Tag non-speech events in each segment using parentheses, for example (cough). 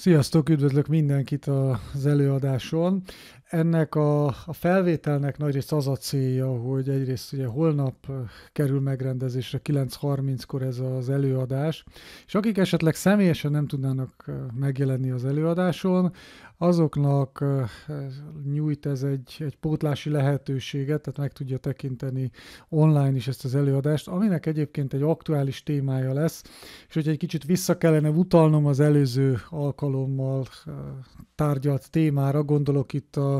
Sziasztok, üdvözlök mindenkit az előadáson ennek a, a felvételnek nagyrészt az a célja, hogy egyrészt ugye holnap kerül megrendezésre 9.30-kor ez az előadás, és akik esetleg személyesen nem tudnának megjelenni az előadáson, azoknak nyújt ez egy, egy pótlási lehetőséget, tehát meg tudja tekinteni online is ezt az előadást, aminek egyébként egy aktuális témája lesz, és hogy egy kicsit vissza kellene utalnom az előző alkalommal tárgyalt témára, gondolok itt a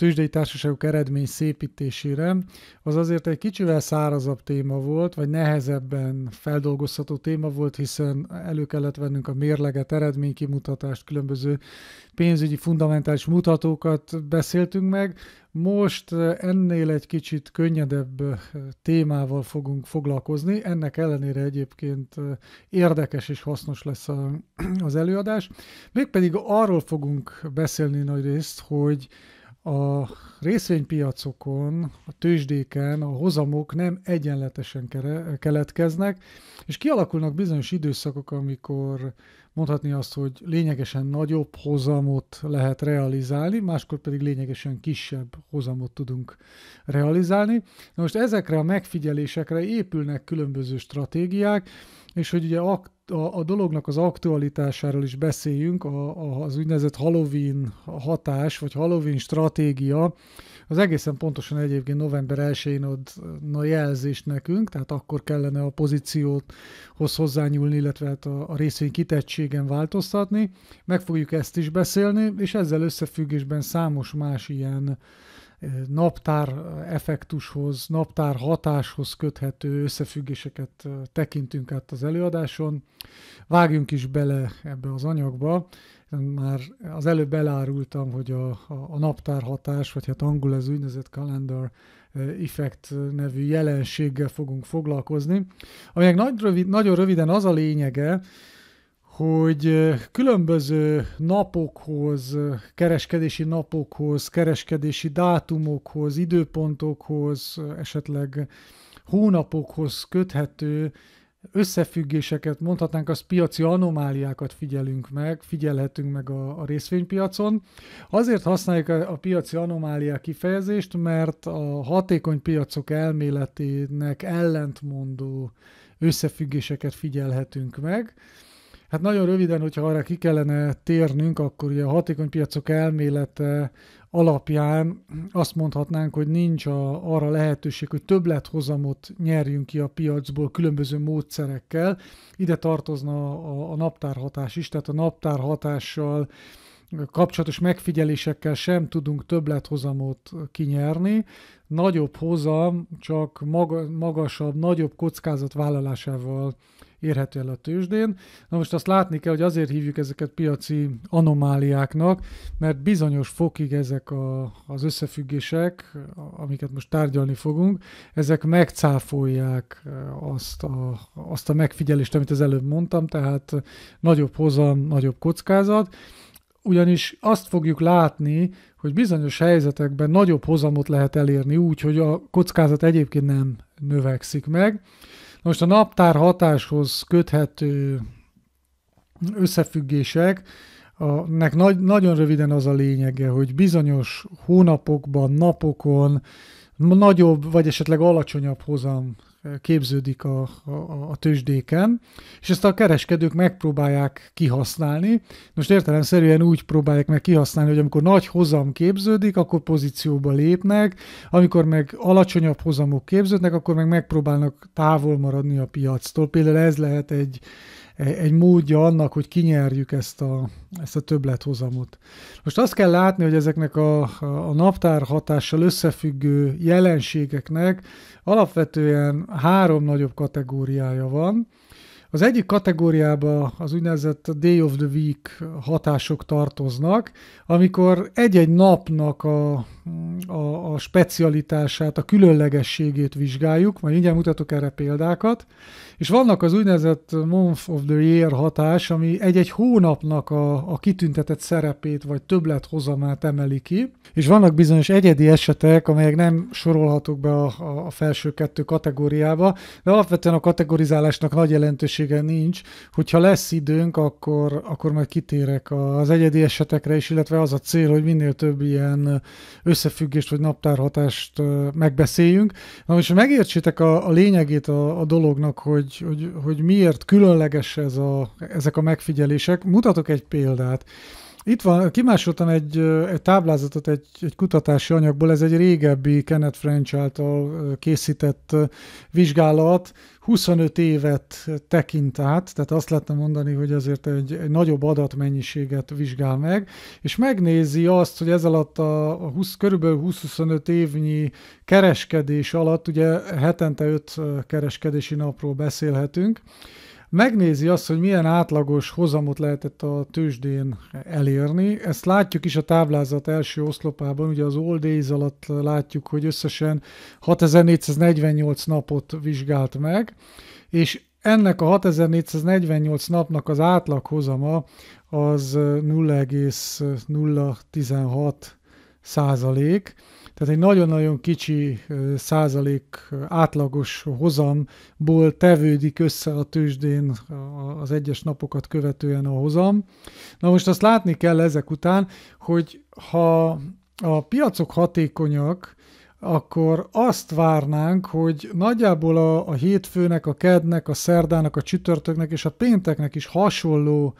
tőzsdei társaságok eredmény szépítésére, az azért egy kicsivel szárazabb téma volt, vagy nehezebben feldolgozható téma volt, hiszen elő kellett vennünk a mérleget, eredménykimutatást, különböző pénzügyi fundamentális mutatókat beszéltünk meg. Most eh, ennél egy kicsit könnyedebb eh, témával fogunk foglalkozni, ennek ellenére egyébként eh, érdekes és hasznos lesz a, az előadás. Mégpedig arról fogunk beszélni nagy részt, hogy a részvénypiacokon, a tőzsdéken a hozamok nem egyenletesen keletkeznek, és kialakulnak bizonyos időszakok, amikor mondhatni azt, hogy lényegesen nagyobb hozamot lehet realizálni, máskor pedig lényegesen kisebb hozamot tudunk realizálni. Na most ezekre a megfigyelésekre épülnek különböző stratégiák, és hogy ugye akt a, a dolognak az aktualitásáról is beszéljünk, a, a, az úgynevezett Halloween hatás, vagy Halloween stratégia, az egészen pontosan egyébként november 1-én adna jelzést nekünk, tehát akkor kellene a pozíciót hozzányúlni, illetve hát a, a részvény kitettségen változtatni. Meg fogjuk ezt is beszélni, és ezzel összefüggésben számos más ilyen naptár effektushoz, naptár hatáshoz köthető összefüggéseket tekintünk át az előadáson. Vágjunk is bele ebbe az anyagba. Már az előbb elárultam, hogy a, a, a naptár hatás, vagy hát angol az úgynevezett calendar effect nevű jelenséggel fogunk foglalkozni, aminek nagy, rövid, nagyon röviden az a lényege, hogy különböző napokhoz, kereskedési napokhoz, kereskedési dátumokhoz, időpontokhoz, esetleg hónapokhoz köthető összefüggéseket mondhatnánk, az piaci anomáliákat figyelünk meg, figyelhetünk meg a, a részvénypiacon. Azért használjuk a, a piaci anomáliák kifejezést, mert a hatékony piacok elméletének ellentmondó összefüggéseket figyelhetünk meg. Hát nagyon röviden, hogyha arra ki kellene térnünk, akkor ugye a hatékony piacok elmélete alapján azt mondhatnánk, hogy nincs a, arra lehetőség, hogy többlethozamot nyerjünk ki a piacból különböző módszerekkel. Ide tartozna a, a naptárhatás is, tehát a naptárhatással kapcsolatos megfigyelésekkel sem tudunk többlethozamot kinyerni. Nagyobb hozam csak maga, magasabb, nagyobb kockázat vállalásával érhető el a tőzsdén. Na most azt látni kell, hogy azért hívjuk ezeket piaci anomáliáknak, mert bizonyos fokig ezek a, az összefüggések, amiket most tárgyalni fogunk, ezek megcáfolják e, azt a, azt a megfigyelést, amit az előbb mondtam, tehát nagyobb hozam, nagyobb kockázat, ugyanis azt fogjuk látni, hogy bizonyos helyzetekben nagyobb hozamot lehet elérni úgy, hogy a kockázat egyébként nem növekszik meg, most a naptár hatáshoz köthető összefüggések, a, nek nagy, nagyon röviden az a lényege, hogy bizonyos hónapokban, napokon nagyobb vagy esetleg alacsonyabb hozam képződik a, a, a tőzsdéken, és ezt a kereskedők megpróbálják kihasználni. Most értelemszerűen úgy próbálják meg kihasználni, hogy amikor nagy hozam képződik, akkor pozícióba lépnek, amikor meg alacsonyabb hozamok képződnek, akkor meg megpróbálnak távol maradni a piactól. Például ez lehet egy egy módja annak, hogy kinyerjük ezt a, ezt a többlethozamot. Most azt kell látni, hogy ezeknek a, a naptár hatással összefüggő jelenségeknek alapvetően három nagyobb kategóriája van. Az egyik kategóriába az úgynevezett Day of the Week hatások tartoznak, amikor egy-egy napnak a, a, a specialitását, a különlegességét vizsgáljuk, majd mindjárt mutatok erre példákat, és vannak az úgynevezett month of the year hatás, ami egy-egy hónapnak a, a kitüntetett szerepét vagy többlethozamát emeli ki, és vannak bizonyos egyedi esetek, amelyek nem sorolhatók be a, a felső kettő kategóriába, de alapvetően a kategorizálásnak nagy jelentősége nincs. Hogyha lesz időnk, akkor, akkor majd kitérek az egyedi esetekre is, illetve az a cél, hogy minél több ilyen összefüggést vagy naptárhatást megbeszéljünk. Na most, hogy megértsétek a, a lényegét a, a dolognak, hogy hogy, hogy, hogy miért különleges ez a, ezek a megfigyelések. Mutatok egy példát. Itt van, kimásoltam egy, egy táblázatot egy, egy kutatási anyagból, ez egy régebbi Kenneth French által készített vizsgálat, 25 évet tekint át, tehát azt lehetne mondani, hogy azért egy, egy nagyobb adatmennyiséget vizsgál meg, és megnézi azt, hogy ez alatt a, a 20, körülbelül 20-25 évnyi kereskedés alatt, ugye hetente 5 kereskedési napról beszélhetünk, megnézi azt, hogy milyen átlagos hozamot lehetett a tőzsdén elérni. Ezt látjuk is a táblázat első oszlopában, ugye az old Days alatt látjuk, hogy összesen 6448 napot vizsgált meg, és ennek a 6448 napnak az átlag hozama az 0,016 százalék, tehát egy nagyon-nagyon kicsi százalék átlagos hozamból tevődik össze a tőzsdén az egyes napokat követően a hozam. Na most azt látni kell ezek után, hogy ha a piacok hatékonyak, akkor azt várnánk, hogy nagyjából a, a hétfőnek, a kednek, a szerdának, a csütörtöknek és a pénteknek is hasonló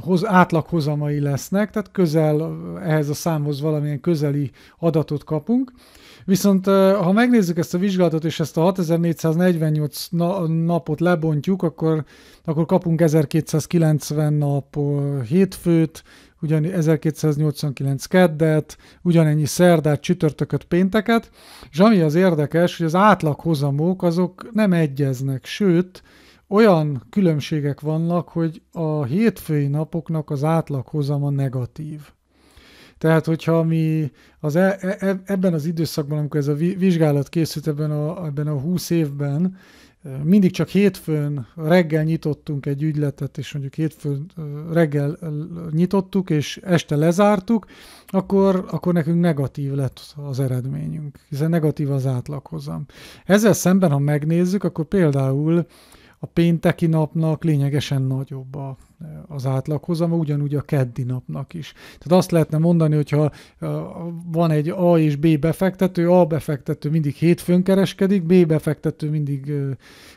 hoz, átlaghozamai lesznek, tehát közel ehhez a számhoz valamilyen közeli adatot kapunk. Viszont ha megnézzük ezt a vizsgálatot, és ezt a 6448 napot lebontjuk, akkor, akkor kapunk 1290 nap hétfőt, ugyan 1289 keddet, ugyanennyi szerdát, csütörtököt, pénteket, és ami az érdekes, hogy az átlaghozamok azok nem egyeznek, sőt, olyan különbségek vannak, hogy a hétfői napoknak az átlaghozama negatív. Tehát, hogyha mi az e, e, e, ebben az időszakban, amikor ez a vizsgálat készült ebben a, ebben a 20 évben, mindig csak hétfőn reggel nyitottunk egy ügyletet, és mondjuk hétfőn reggel nyitottuk, és este lezártuk, akkor, akkor nekünk negatív lett az eredményünk, hiszen negatív az átlaghozam. Ezzel szemben, ha megnézzük, akkor például a pénteki napnak lényegesen nagyobb a, az átlaghozzama, ugyanúgy a keddi napnak is. Tehát azt lehetne mondani, hogyha van egy A és B befektető, A befektető mindig hétfőn kereskedik, B befektető mindig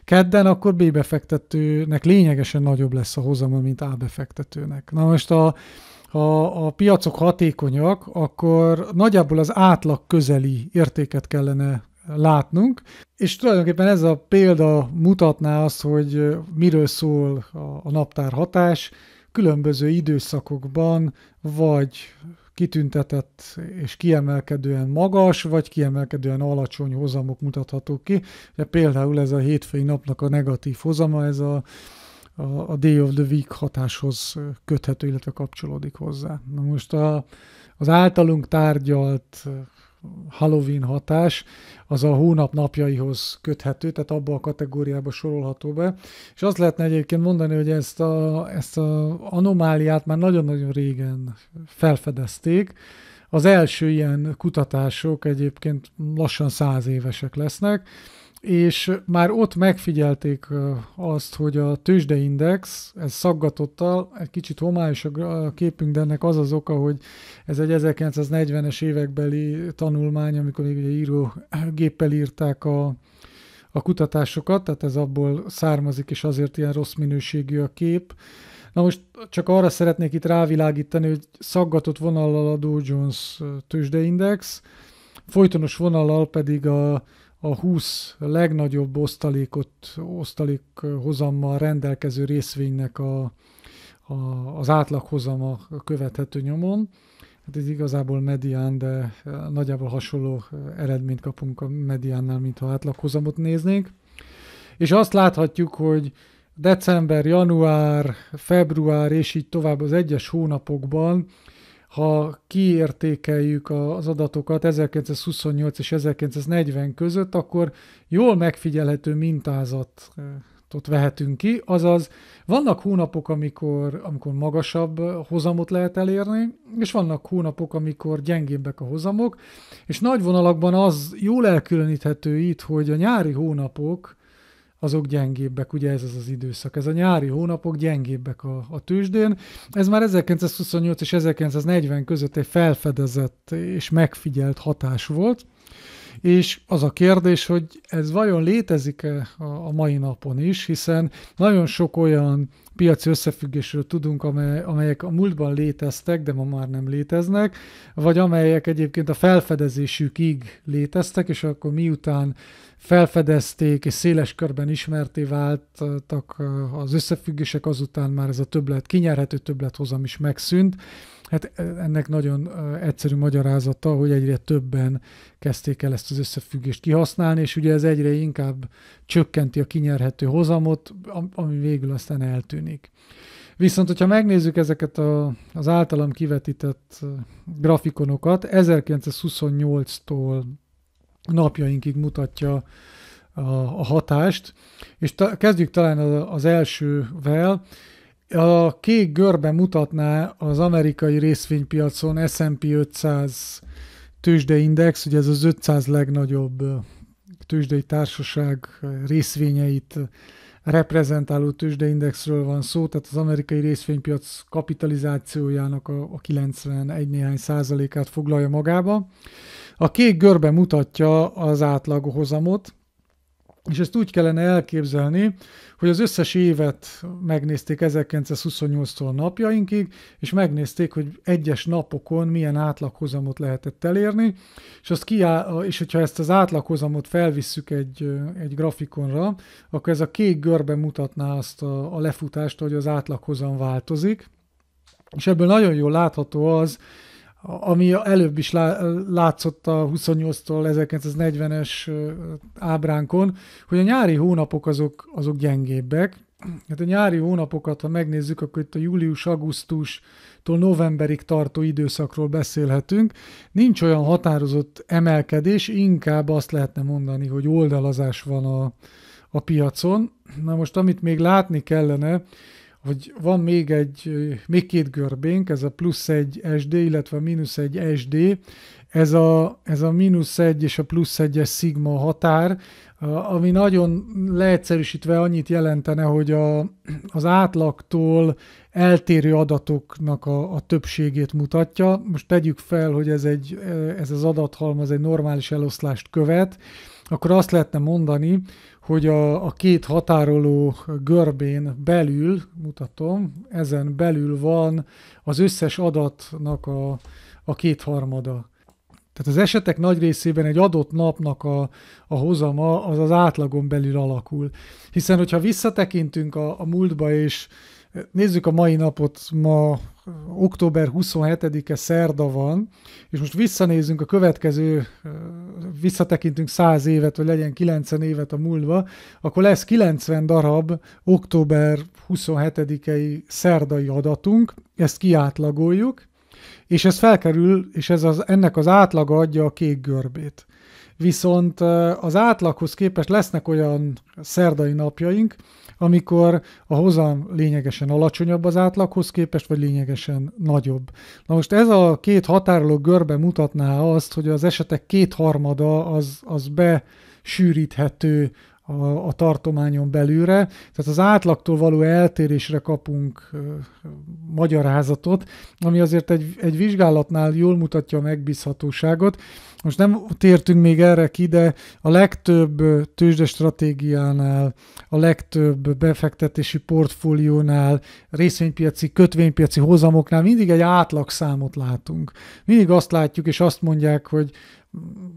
kedden, akkor B befektetőnek lényegesen nagyobb lesz a hozama, mint A befektetőnek. Na most a, ha a piacok hatékonyak, akkor nagyjából az átlag közeli értéket kellene látnunk, és tulajdonképpen ez a példa mutatná azt, hogy miről szól a, naptárhatás naptár hatás, különböző időszakokban vagy kitüntetett és kiemelkedően magas, vagy kiemelkedően alacsony hozamok mutathatók ki. De például ez a hétfői napnak a negatív hozama, ez a, a, a Day of the Week hatáshoz köthető, illetve kapcsolódik hozzá. Na most a, az általunk tárgyalt Halloween hatás, az a hónap napjaihoz köthető, tehát abba a kategóriába sorolható be. És azt lehetne egyébként mondani, hogy ezt a, ezt a anomáliát már nagyon-nagyon régen felfedezték. Az első ilyen kutatások egyébként lassan száz évesek lesznek, és már ott megfigyelték azt, hogy a tőzsdeindex, ez szaggatottal, egy kicsit homályos a képünk, de ennek az az oka, hogy ez egy 1940-es évekbeli tanulmány, amikor még ugye író géppel írták a, a kutatásokat, tehát ez abból származik, és azért ilyen rossz minőségű a kép. Na most csak arra szeretnék itt rávilágítani, hogy szaggatott vonallal a Dow Jones tőzsdeindex, folytonos vonallal pedig a a 20 legnagyobb osztalékot, osztalék hozammal rendelkező részvénynek a, a, az átlaghozama követhető nyomon. Hát ez igazából medián, de e, nagyjából hasonló e, eredményt kapunk a mediánnál, mintha átlaghozamot néznénk. És azt láthatjuk, hogy december, január, február és így tovább az egyes hónapokban ha kiértékeljük az adatokat 1928 és 1940 között, akkor jól megfigyelhető mintázat ott vehetünk ki, azaz vannak hónapok, amikor, amikor magasabb hozamot lehet elérni, és vannak hónapok, amikor gyengébbek a hozamok, és nagy vonalakban az jól elkülöníthető itt, hogy a nyári hónapok azok gyengébbek, ugye ez az az időszak. Ez a nyári hónapok gyengébbek a, a tőzsdén. Ez már 1928 és 1940 között egy felfedezett és megfigyelt hatás volt és az a kérdés, hogy ez vajon létezik-e a mai napon is, hiszen nagyon sok olyan piaci összefüggésről tudunk, amelyek a múltban léteztek, de ma már nem léteznek, vagy amelyek egyébként a felfedezésükig léteztek, és akkor miután felfedezték és széles körben ismerté váltak az összefüggések, azután már ez a többlet, kinyerhető többlethozam is megszűnt, Hát e, ennek nagyon e, egyszerű magyarázata, hogy egyre többen kezdték el ezt az összefüggést kihasználni, és ugye ez egyre inkább csökkenti a kinyerhető hozamot, ami végül aztán eltűnik. Viszont, hogyha megnézzük ezeket a, az általam kivetített e, grafikonokat, 1928-tól napjainkig mutatja a, a hatást, és ta, kezdjük talán az elsővel, a kék görbe mutatná az amerikai részvénypiacon S&P 500 tőzsdeindex, ugye ez az 500 legnagyobb tőzsdei társaság részvényeit reprezentáló tőzsdeindexről van szó, tehát az amerikai részvénypiac kapitalizációjának a, 91 néhány százalékát foglalja magába. A kék görbe mutatja az hozamot. És ezt úgy kellene elképzelni, hogy az összes évet megnézték 1928-tól napjainkig, és megnézték, hogy egyes napokon milyen átlaghozamot lehetett elérni, és, azt kiáll, és hogyha ezt az átlaghozamot felvisszük egy, egy grafikonra, akkor ez a kék görbe mutatná azt a, a lefutást, hogy az átlaghozam változik, és ebből nagyon jól látható az, ami előbb is látszott a 28-tól 1940-es ábránkon, hogy a nyári hónapok azok, azok gyengébbek. Hát a nyári hónapokat, ha megnézzük, akkor itt a július-augusztustól novemberig tartó időszakról beszélhetünk. Nincs olyan határozott emelkedés, inkább azt lehetne mondani, hogy oldalazás van a, a piacon. Na most, amit még látni kellene, hogy van még egy, még két görbénk, ez a plusz egy SD, illetve mínusz egy SD, ez a, ez a mínusz egy és a plusz egyes szigma határ, ami nagyon leegyszerűsítve annyit jelentene, hogy a, az átlagtól eltérő adatoknak a, a többségét mutatja. Most tegyük fel, hogy ez, egy, ez az adathalmaz egy normális eloszlást követ, akkor azt lehetne mondani, hogy a, a két határoló görbén belül, mutatom, ezen belül van az összes adatnak a, a kétharmada. Tehát az esetek nagy részében egy adott napnak a, a hozama az az átlagon belül alakul. Hiszen, hogyha visszatekintünk a, a múltba, és Nézzük a mai napot, ma október 27-e szerda van, és most visszanézzünk a következő, visszatekintünk 100 évet, vagy legyen 90 évet a múlva, akkor lesz 90 darab október 27-i szerdai adatunk, ezt kiátlagoljuk, és ez felkerül, és ez az, ennek az átlaga adja a kék görbét. Viszont az átlaghoz képest lesznek olyan szerdai napjaink, amikor a hozam lényegesen alacsonyabb az átlaghoz képest, vagy lényegesen nagyobb. Na most ez a két határoló görbe mutatná azt, hogy az esetek kétharmada az, az be sűríthető a, a tartományon belülre. Tehát az átlagtól való eltérésre kapunk ö, magyarázatot, ami azért egy, egy vizsgálatnál jól mutatja a megbízhatóságot. Most nem tértünk még erre ki, de a legtöbb stratégiánál, a legtöbb befektetési portfóliónál, részvénypiaci, kötvénypiaci hozamoknál mindig egy átlagszámot látunk. Mindig azt látjuk, és azt mondják, hogy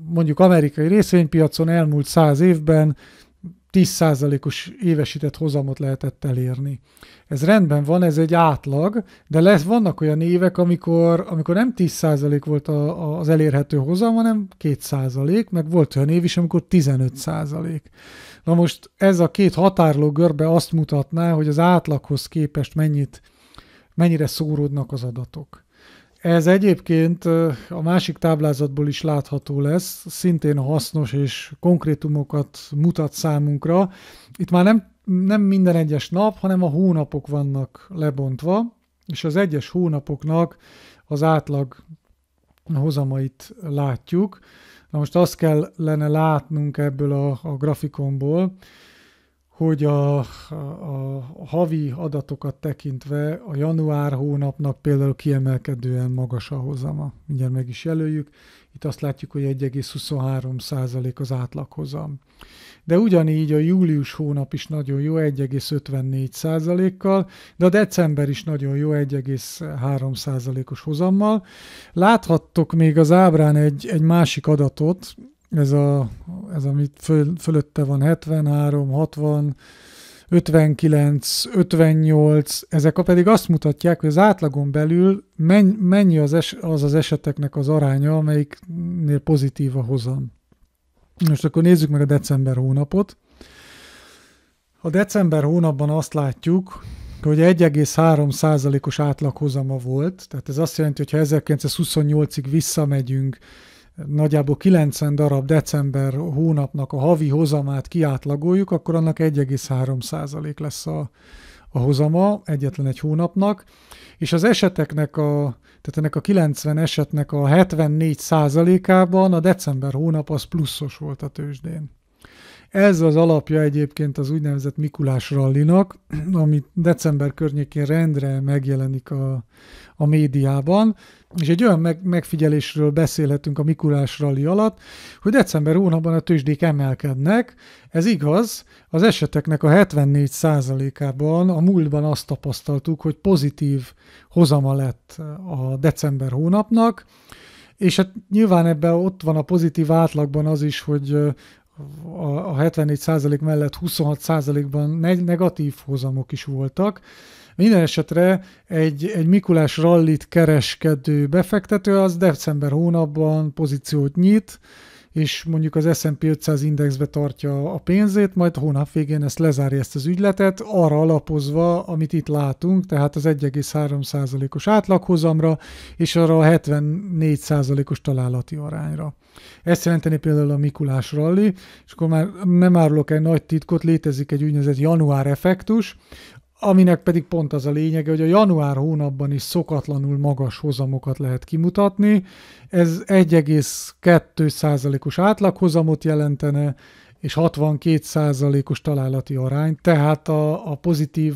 mondjuk amerikai részvénypiacon elmúlt száz évben 10%-os évesített hozamot lehetett elérni. Ez rendben van, ez egy átlag, de lesz, vannak olyan évek, amikor, amikor nem 10% volt a, a, az elérhető hozam, hanem 2%, meg volt olyan év is, amikor 15%. Na most ez a két határló görbe azt mutatná, hogy az átlaghoz képest mennyit, mennyire szóródnak az adatok. Ez egyébként a másik táblázatból is látható lesz, szintén hasznos és konkrétumokat mutat számunkra. Itt már nem, nem minden egyes nap, hanem a hónapok vannak lebontva, és az egyes hónapoknak az átlag hozamait látjuk. Na most azt kellene látnunk ebből a, a grafikonból, hogy a, a, a havi adatokat tekintve a január hónapnak például kiemelkedően magas a hozama. Mindjárt meg is jelöljük. Itt azt látjuk, hogy 1,23 az átlaghozam. De ugyanígy a július hónap is nagyon jó, 1,54 kal de a december is nagyon jó, 1,3 os hozammal. Láthattok még az ábrán egy, egy másik adatot, ez, a, ez amit föl, fölötte van 73, 60, 59, 58, ezek a pedig azt mutatják, hogy az átlagon belül mennyi az, es, az az eseteknek az aránya, amelyiknél pozitív a hozam. Most akkor nézzük meg a december hónapot. A december hónapban azt látjuk, hogy 1,3%-os átlaghozama volt, tehát ez azt jelenti, hogy ha 1928-ig visszamegyünk nagyjából 90 darab december hónapnak a havi hozamát kiátlagoljuk, akkor annak 1,3% lesz a, a hozama egyetlen egy hónapnak, és az eseteknek a, tehát ennek a 90 esetnek a 74 ában a december hónap az pluszos volt a tőzsdén. Ez az alapja egyébként az úgynevezett Mikulás rallinak, ami december környékén rendre megjelenik a, a médiában, és egy olyan meg, megfigyelésről beszélhetünk a Mikulás rally alatt, hogy december hónapban a tőzsdék emelkednek. Ez igaz, az eseteknek a 74%-ában a múltban azt tapasztaltuk, hogy pozitív hozama lett a december hónapnak, és hát nyilván ebben ott van a pozitív átlagban az is, hogy a 74% mellett 26%-ban negatív hozamok is voltak. Minden esetre egy, egy Mikulás rallit kereskedő befektető az december hónapban pozíciót nyit, és mondjuk az S&P 500 indexbe tartja a pénzét, majd hónap végén ezt lezárja ezt az ügyletet, arra alapozva, amit itt látunk, tehát az 1,3%-os átlaghozamra, és arra a 74%-os találati arányra. Ezt jelenteni például a Mikulás rally, és akkor már nem árulok egy nagy titkot, létezik egy úgynevezett január effektus, aminek pedig pont az a lényege, hogy a január hónapban is szokatlanul magas hozamokat lehet kimutatni. Ez 1,2%-os átlaghozamot jelentene, és 62%-os találati arány, tehát a, a pozitív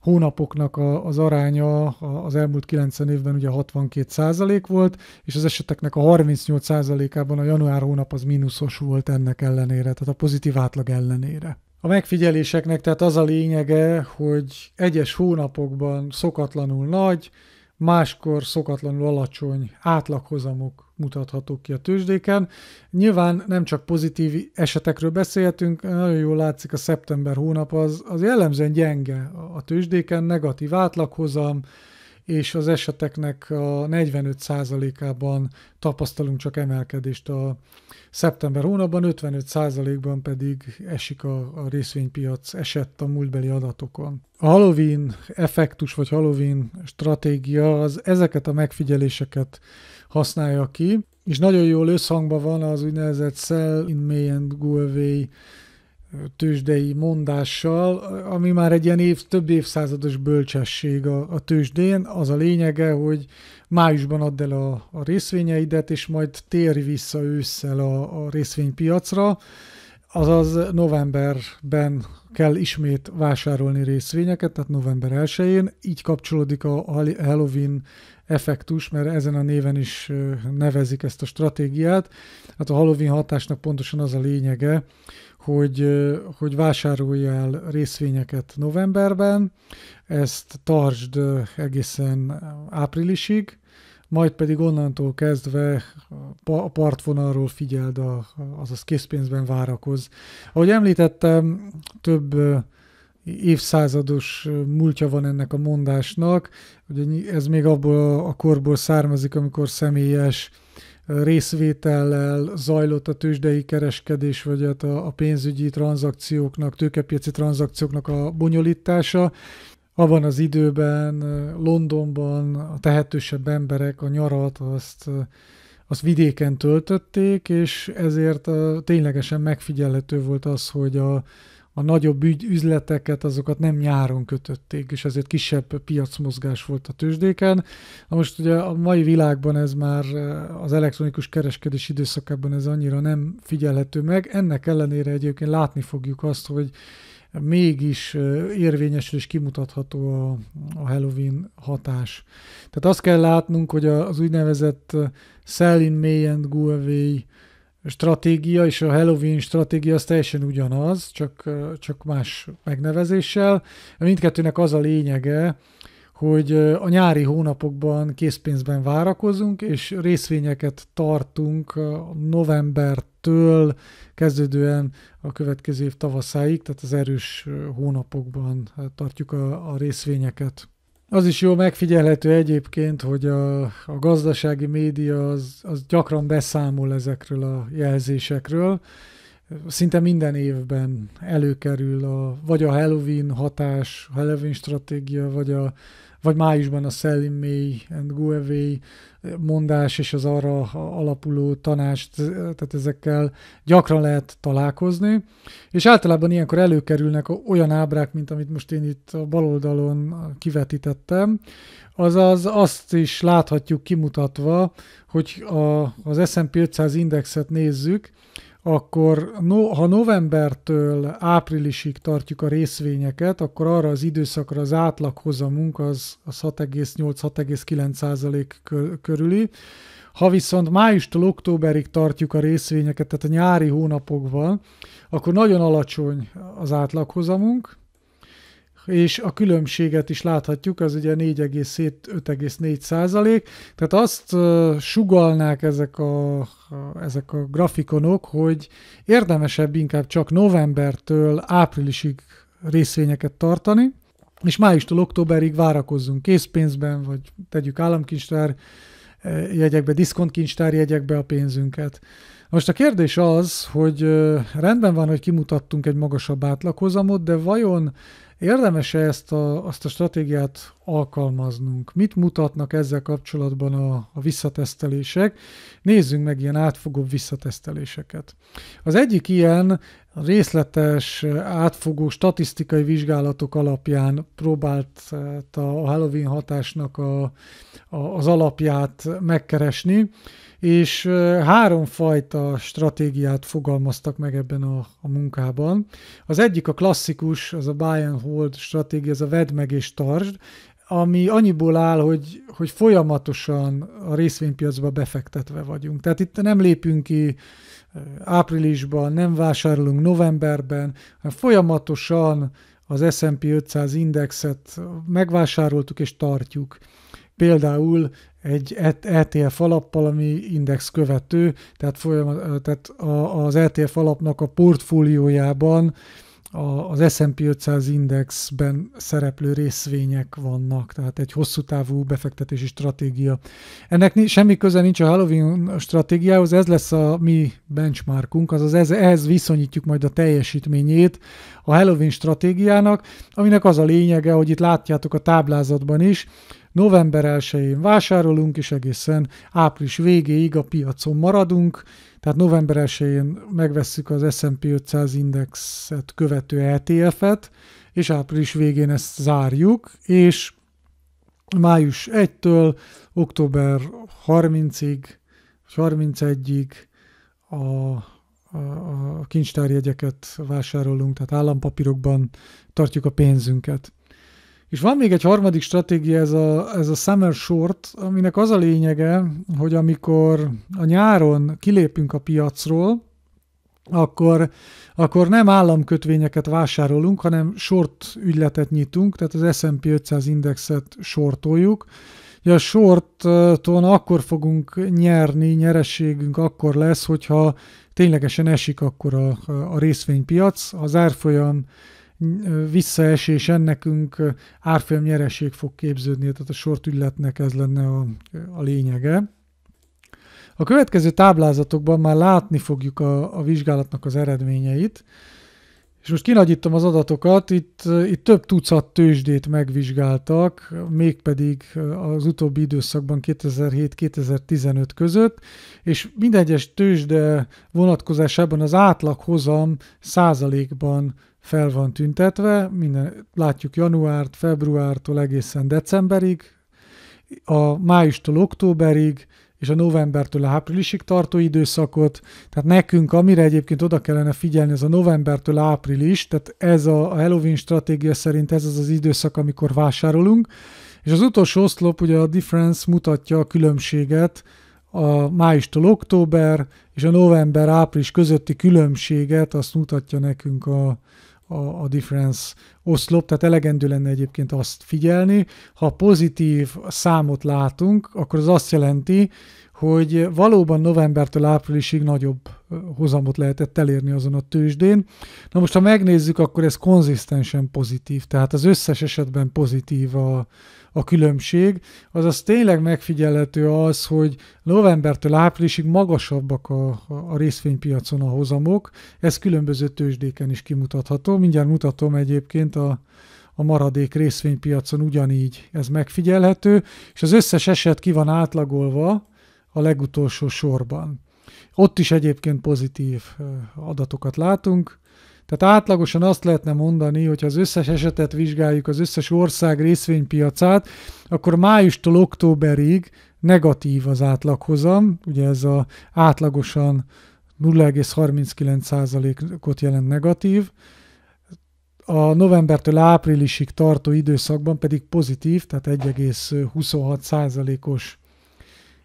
hónapoknak a, az aránya az elmúlt 90 évben ugye 62 százalék volt, és az eseteknek a 38 ában a január hónap az mínuszos volt ennek ellenére, tehát a pozitív átlag ellenére. A megfigyeléseknek tehát az a lényege, hogy egyes hónapokban szokatlanul nagy, máskor szokatlanul alacsony átlaghozamok mutathatók ki a tőzsdéken. Nyilván nem csak pozitív esetekről beszélhetünk, nagyon jól látszik a szeptember hónap az, az jellemzően gyenge a tőzsdéken, negatív átlaghozam, és az eseteknek a 45%-ában tapasztalunk csak emelkedést a szeptember hónapban, 55%-ban pedig esik a, a részvénypiac, esett a múltbeli adatokon. A Halloween effektus vagy Halloween stratégia az ezeket a megfigyeléseket használja ki, és nagyon jól összhangban van az úgynevezett sell in May and go away tőzsdei mondással, ami már egy ilyen év, több évszázados bölcsesség a, a tőzsdén. Az a lényege, hogy májusban add el a, a részvényeidet, és majd térj vissza ősszel a, a részvénypiacra, azaz novemberben kell ismét vásárolni részvényeket, tehát november 1-én. Így kapcsolódik a Halloween effektus, mert ezen a néven is nevezik ezt a stratégiát. Hát a Halloween hatásnak pontosan az a lényege, hogy, hogy el részvényeket novemberben, ezt tartsd egészen áprilisig, majd pedig onnantól kezdve a partvonalról figyeld, a, azaz készpénzben várakoz. Ahogy említettem, több évszázados múltja van ennek a mondásnak, ugye ez még abból a korból származik, amikor személyes részvétellel zajlott a tőzsdei kereskedés, vagy hát a, pénzügyi tranzakcióknak, tőkepiaci tranzakcióknak a bonyolítása. Abban az időben Londonban a tehetősebb emberek a nyarat azt, azt vidéken töltötték, és ezért ténylegesen megfigyelhető volt az, hogy a, a nagyobb ügy, üzleteket, azokat nem nyáron kötötték, és ezért kisebb piacmozgás volt a tőzsdéken. Na most ugye a mai világban ez már eh, az elektronikus kereskedés időszakában ez annyira nem figyelhető meg. Ennek ellenére egyébként látni fogjuk azt, hogy mégis eh, érvényesül és kimutatható a, a Halloween hatás. Tehát azt kell látnunk, hogy az úgynevezett eh, sell in May and go away stratégia és a Halloween stratégia az teljesen ugyanaz, csak, csak más megnevezéssel. Mindkettőnek az a lényege, hogy a nyári hónapokban készpénzben várakozunk, és részvényeket tartunk novembertől kezdődően a következő év tavaszáig, tehát az erős hónapokban hát tartjuk a, a részvényeket. Az is jó megfigyelhető egyébként, hogy a, a gazdasági média az, az gyakran beszámol ezekről a jelzésekről. Szinte minden évben előkerül a, vagy a Halloween hatás, Halloween stratégia, vagy, a, vagy májusban a Selling May and Go Away, mondás és az arra alapuló tanást, tehát ezekkel gyakran lehet találkozni, és általában ilyenkor előkerülnek olyan ábrák, mint amit most én itt a bal oldalon kivetítettem, azaz azt is láthatjuk kimutatva, hogy a, az S&P 500 indexet nézzük, akkor no, ha novembertől áprilisig tartjuk a részvényeket, akkor arra az időszakra az átlaghozamunk az, az 6,8-6,9 körüli. Ha viszont májustól októberig tartjuk a részvényeket, tehát a nyári hónapokban, akkor nagyon alacsony az átlaghozamunk, és a különbséget is láthatjuk, az ugye 4,7-5,4 százalék, tehát azt sugalnák ezek a, ezek a grafikonok, hogy érdemesebb inkább csak novembertől áprilisig részvényeket tartani, és májustól októberig várakozzunk készpénzben, vagy tegyük államkincstár e, jegyekbe, diszkontkincstár jegyekbe a pénzünket. Most a kérdés az, hogy rendben van, hogy kimutattunk egy magasabb átlaghozamot, de vajon Érdemes-e ezt a, azt a stratégiát alkalmaznunk. Mit mutatnak ezzel kapcsolatban a, a visszatesztelések? Nézzünk meg ilyen átfogóbb visszateszteléseket. Az egyik ilyen részletes, átfogó statisztikai vizsgálatok alapján próbált a Halloween hatásnak a, a, az alapját megkeresni, és háromfajta stratégiát fogalmaztak meg ebben a, a munkában. Az egyik a klasszikus, az a buy and hold stratégia, ez a vedd meg és tartsd ami annyiból áll, hogy, hogy folyamatosan a részvénypiacba befektetve vagyunk. Tehát itt nem lépünk ki eh, áprilisban, nem vásárolunk novemberben, hanem folyamatosan az S&P 500 indexet megvásároltuk és tartjuk. Például egy ETF e alappal, ami index követő, tehát, folyam- eh, tehát az ETF alapnak a portfóliójában az S&P 500 indexben szereplő részvények vannak, tehát egy hosszú távú befektetési stratégia. Ennek semmi köze nincs a Halloween stratégiához, ez lesz a mi benchmarkunk, azaz ez, ehhez viszonyítjuk majd a teljesítményét a Halloween stratégiának, aminek az a lényege, hogy itt látjátok a táblázatban is, november 1-én vásárolunk, és egészen április végéig a piacon maradunk, tehát november 1-én az S&P 500 indexet követő ETF-et, és április végén ezt zárjuk, és május 1-től október 30-ig, 31-ig a, a, a kincstárjegyeket vásárolunk, tehát állampapírokban tartjuk a pénzünket. És van még egy harmadik stratégia, ez a, ez a summer short, aminek az a lényege, hogy amikor a nyáron kilépünk a piacról, akkor, akkor nem államkötvényeket vásárolunk, hanem short ügyletet nyitunk, tehát az S&P 500 indexet sortoljuk. Ugye a shorton akkor fogunk nyerni, nyerességünk akkor lesz, hogyha ténylegesen esik akkor a, a részvénypiac, az árfolyam visszaesésen nekünk árfolyam nyereség fog képződni, tehát a short ügyletnek ez lenne a, a lényege. A következő táblázatokban már látni fogjuk a, a vizsgálatnak az eredményeit, és most kinagyítom az adatokat, itt, itt több tucat tőzsdét megvizsgáltak, mégpedig az utóbbi időszakban 2007-2015 között, és minden egyes tőzsde vonatkozásában az átlaghozam százalékban fel van tüntetve, minden, látjuk januárt, februártól egészen decemberig, a májustól októberig, és a novembertől a áprilisig tartó időszakot, tehát nekünk, amire egyébként oda kellene figyelni, ez a novembertől április, tehát ez a Halloween stratégia szerint ez az az időszak, amikor vásárolunk, és az utolsó oszlop, ugye a difference mutatja a különbséget, a májustól október és a november-április közötti különbséget azt mutatja nekünk a, a, a difference oszlop, tehát elegendő lenne egyébként azt figyelni. Ha pozitív számot látunk, akkor az azt jelenti, hogy valóban novembertől áprilisig nagyobb hozamot lehetett elérni azon a tőzsdén. Na most, ha megnézzük, akkor ez konzisztensen pozitív, tehát az összes esetben pozitív a, a különbség, azaz tényleg megfigyelhető az, hogy novembertől áprilisig magasabbak a, a részvénypiacon a hozamok, ez különböző tőzsdéken is kimutatható, mindjárt mutatom egyébként a, a maradék részvénypiacon ugyanígy ez megfigyelhető, és az összes eset ki van átlagolva a legutolsó sorban. Ott is egyébként pozitív adatokat látunk, tehát átlagosan azt lehetne mondani, hogy ha az összes esetet vizsgáljuk, az összes ország részvénypiacát, akkor májustól októberig negatív az átlaghozam, ugye ez a átlagosan 0,39%-ot jelent negatív, a novembertől áprilisig tartó időszakban pedig pozitív, tehát 1,26%-os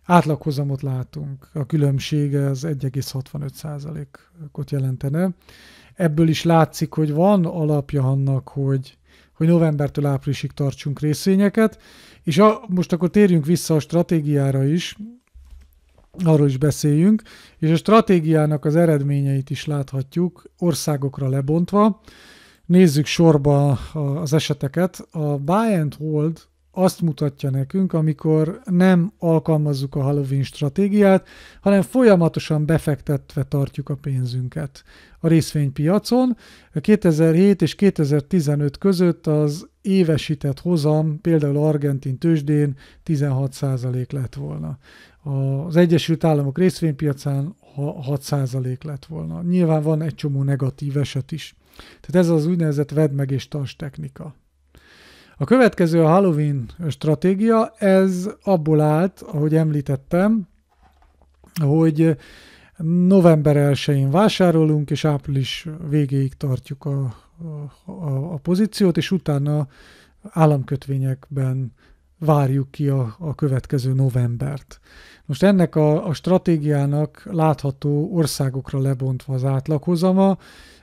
átlaghozamot látunk. A különbség az 1,65%-ot jelentene ebből is látszik, hogy van alapja annak, hogy, hogy novembertől áprilisig tartsunk részvényeket, és a, most akkor térjünk vissza a stratégiára is, arról is beszéljünk, és a stratégiának az eredményeit is láthatjuk országokra lebontva. Nézzük sorba az eseteket. A buy and hold azt mutatja nekünk, amikor nem alkalmazzuk a Halloween stratégiát, hanem folyamatosan befektetve tartjuk a pénzünket a részvénypiacon. 2007 és 2015 között az évesített hozam például Argentin tőzsdén 16% lett volna. Az Egyesült Államok részvénypiacán 6% lett volna. Nyilván van egy csomó negatív eset is. Tehát ez az úgynevezett vedd meg és tarts technika. A következő a Halloween stratégia, ez abból állt, ahogy említettem, hogy november 1-én vásárolunk, és április végéig tartjuk a, a, a pozíciót, és utána államkötvényekben várjuk ki a, a következő novembert. Most ennek a, a stratégiának látható országokra lebontva az átlaghozama,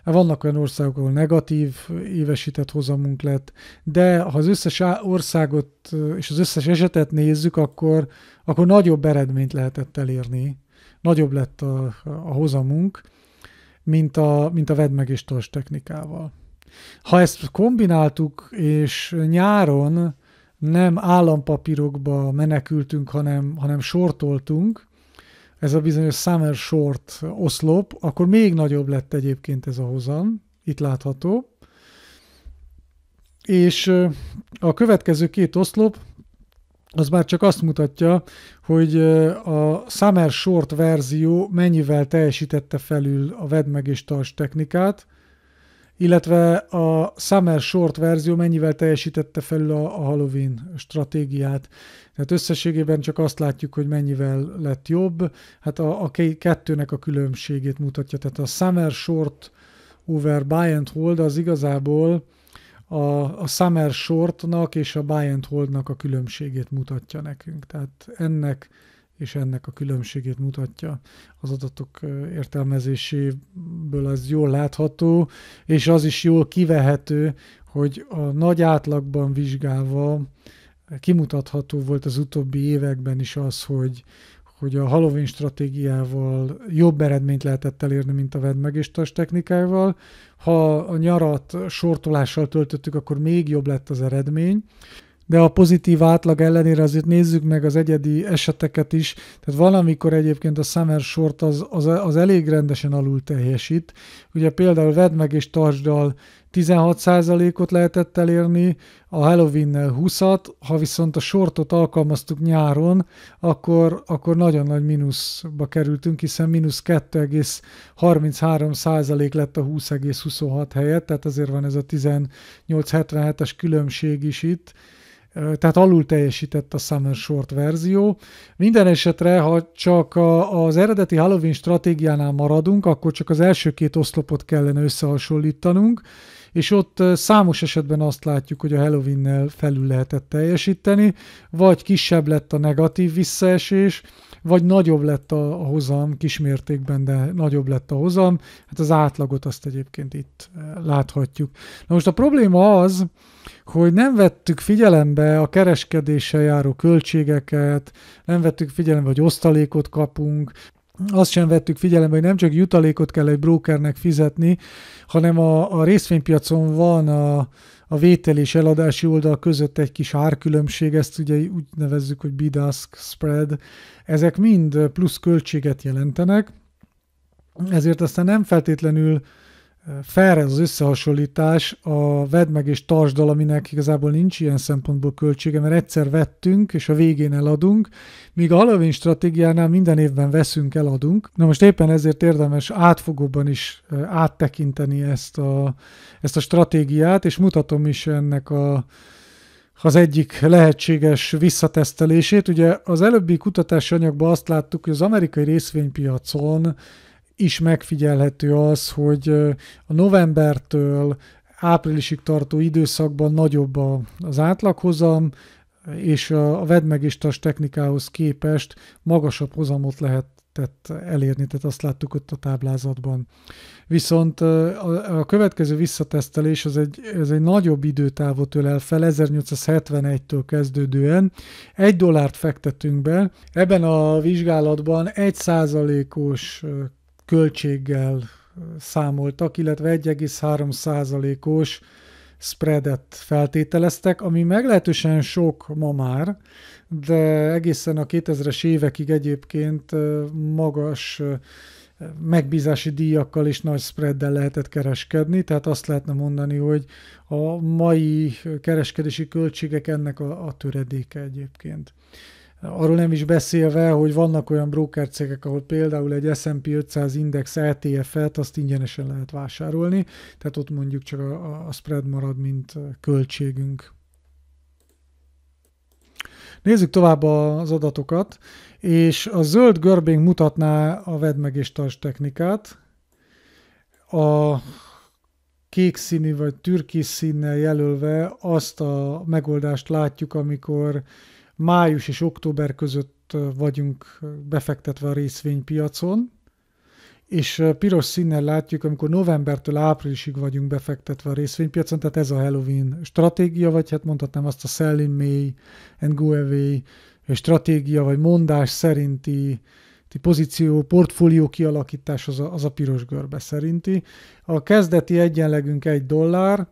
vannak olyan országok, ahol negatív évesített hozamunk lett, de ha az összes országot és az összes esetet nézzük, akkor, akkor nagyobb eredményt lehetett elérni, nagyobb lett a, a hozamunk, mint a, mint a vedd meg és technikával. Ha ezt kombináltuk, és nyáron nem állampapírokba menekültünk, hanem, hanem sortoltunk, ez a bizonyos summer short oszlop, akkor még nagyobb lett egyébként ez a hozam, itt látható. És a következő két oszlop, az már csak azt mutatja, hogy a summer short verzió mennyivel teljesítette felül a vedd meg és tarts technikát, illetve a Summer Short verzió mennyivel teljesítette felül a, a Halloween stratégiát. Tehát összességében csak azt látjuk, hogy mennyivel lett jobb. Hát a, a kettőnek a különbségét mutatja. Tehát a Summer Short over Buy and Hold az igazából a, a Summer Shortnak és a Buy and Holdnak a különbségét mutatja nekünk. Tehát ennek és ennek a különbségét mutatja az adatok értelmezéséből, ez jól látható, és az is jól kivehető, hogy a nagy átlagban vizsgálva kimutatható volt az utóbbi években is az, hogy, hogy a Halloween stratégiával jobb eredményt lehetett elérni, mint a vedmegéstas technikával. Ha a nyarat sortolással töltöttük, akkor még jobb lett az eredmény de a pozitív átlag ellenére azért nézzük meg az egyedi eseteket is, tehát valamikor egyébként a summer short az, az, az elég rendesen alul teljesít. Ugye például vedd meg és tartsd 16%-ot lehetett elérni, a Halloween-nel 20-at, ha viszont a sortot alkalmaztuk nyáron, akkor, akkor nagyon nagy mínuszba kerültünk, hiszen mínusz 2,33% lett a 20,26 helyett, tehát azért van ez a 18,77-es különbség is itt tehát alul teljesített a Summer Short verzió. Minden esetre, ha csak a, az eredeti Halloween stratégiánál maradunk, akkor csak az első két oszlopot kellene összehasonlítanunk, és ott számos esetben azt látjuk, hogy a Halloween-nel felül lehetett teljesíteni, vagy kisebb lett a negatív visszaesés, vagy nagyobb lett a hozam, kismértékben, de nagyobb lett a hozam. Hát az átlagot azt egyébként itt láthatjuk. Na most a probléma az, hogy nem vettük figyelembe a kereskedéssel járó költségeket, nem vettük figyelembe, hogy osztalékot kapunk, azt sem vettük figyelembe, hogy nem csak jutalékot kell egy brókernek fizetni, hanem a, a részvénypiacon van a, a vétel és eladási oldal között egy kis árkülönbség, ezt ugye úgy nevezzük, hogy bidask spread. Ezek mind plusz költséget jelentenek, ezért aztán nem feltétlenül ez az összehasonlítás, a vedd meg és tartsd aminek igazából nincs ilyen szempontból költsége, mert egyszer vettünk, és a végén eladunk, míg a Halloween stratégiánál minden évben veszünk, eladunk. Na most éppen ezért érdemes átfogóban is eh, áttekinteni ezt a, ezt a stratégiát, és mutatom is ennek a az egyik lehetséges visszatesztelését. Ugye az előbbi kutatási anyagban azt láttuk, hogy az amerikai részvénypiacon is megfigyelhető az, hogy a novembertől áprilisig tartó időszakban nagyobb a, az átlaghozam, és a vedmegistas technikához képest magasabb hozamot lehet lehetett elérni, tehát azt láttuk ott a táblázatban. Viszont a, következő visszatesztelés az egy, ez egy nagyobb időtávot ölel fel, 1871-től kezdődően. Egy dollárt fektetünk be, ebben a vizsgálatban egy százalékos költséggel számoltak, illetve 1,3%-os spreadet feltételeztek, ami meglehetősen sok ma már, de egészen a 2000-es évekig egyébként magas megbízási díjakkal és nagy spreaddel lehetett kereskedni, tehát azt lehetne mondani, hogy a mai kereskedési költségek ennek a, a töredéke egyébként. Arról nem is beszélve, hogy vannak olyan brókercégek, ahol például egy S&P 500 index ETF-et azt ingyenesen lehet vásárolni, tehát ott mondjuk csak a, a spread marad, mint költségünk. Nézzük tovább az adatokat, és a zöld görbénk mutatná a vedd meg és tarts technikát. A kék színű vagy türkis színnel jelölve azt a megoldást látjuk, amikor május és október között vagyunk befektetve a részvénypiacon, és piros színnel látjuk, amikor novembertől áprilisig vagyunk befektetve a részvénypiacon, tehát ez a Halloween stratégia, vagy hát mondhatnám azt a sell in May and go away stratégia, vagy mondás szerinti pozíció, portfólió kialakítás az a, az a piros görbe szerinti. A kezdeti egyenlegünk egy dollár,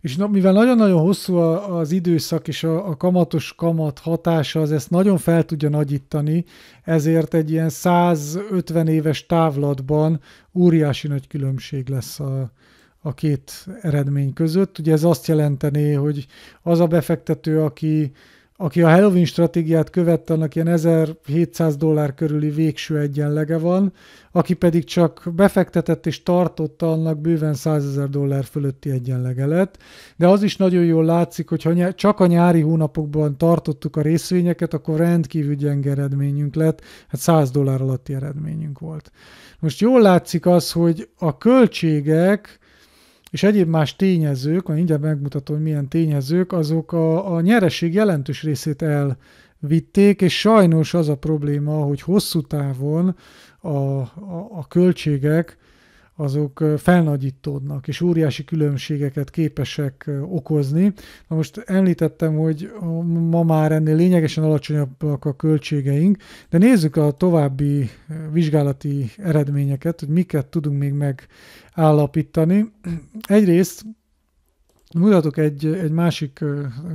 és na, mivel nagyon-nagyon hosszú a, az időszak, és a, a kamatos kamat hatása, az ezt nagyon fel tudja nagyítani, ezért egy ilyen 150 éves távlatban óriási nagy különbség lesz a, a két eredmény között. Ugye ez azt jelentené, hogy az a befektető, aki aki a Halloween stratégiát követte, annak ilyen 1700 dollár körüli végső egyenlege van, aki pedig csak befektetett és tartotta, annak bőven 100 ezer dollár fölötti egyenlege lett. De az is nagyon jól látszik, hogy ha csak a nyári hónapokban tartottuk a részvényeket, akkor rendkívül gyenge eredményünk lett, hát 100 dollár alatti eredményünk volt. Most jól látszik az, hogy a költségek, és egyéb más tényezők, majd mindjárt megmutatom, hogy milyen tényezők, azok a, a nyereség jelentős részét elvitték, és sajnos az a probléma, hogy hosszú távon a, a, a költségek azok felnagyítódnak, és óriási különbségeket képesek okozni. Na most említettem, hogy ma már ennél lényegesen alacsonyabbak a költségeink, de nézzük a további vizsgálati eredményeket, hogy miket tudunk még megállapítani. Egyrészt Mutatok egy, egy másik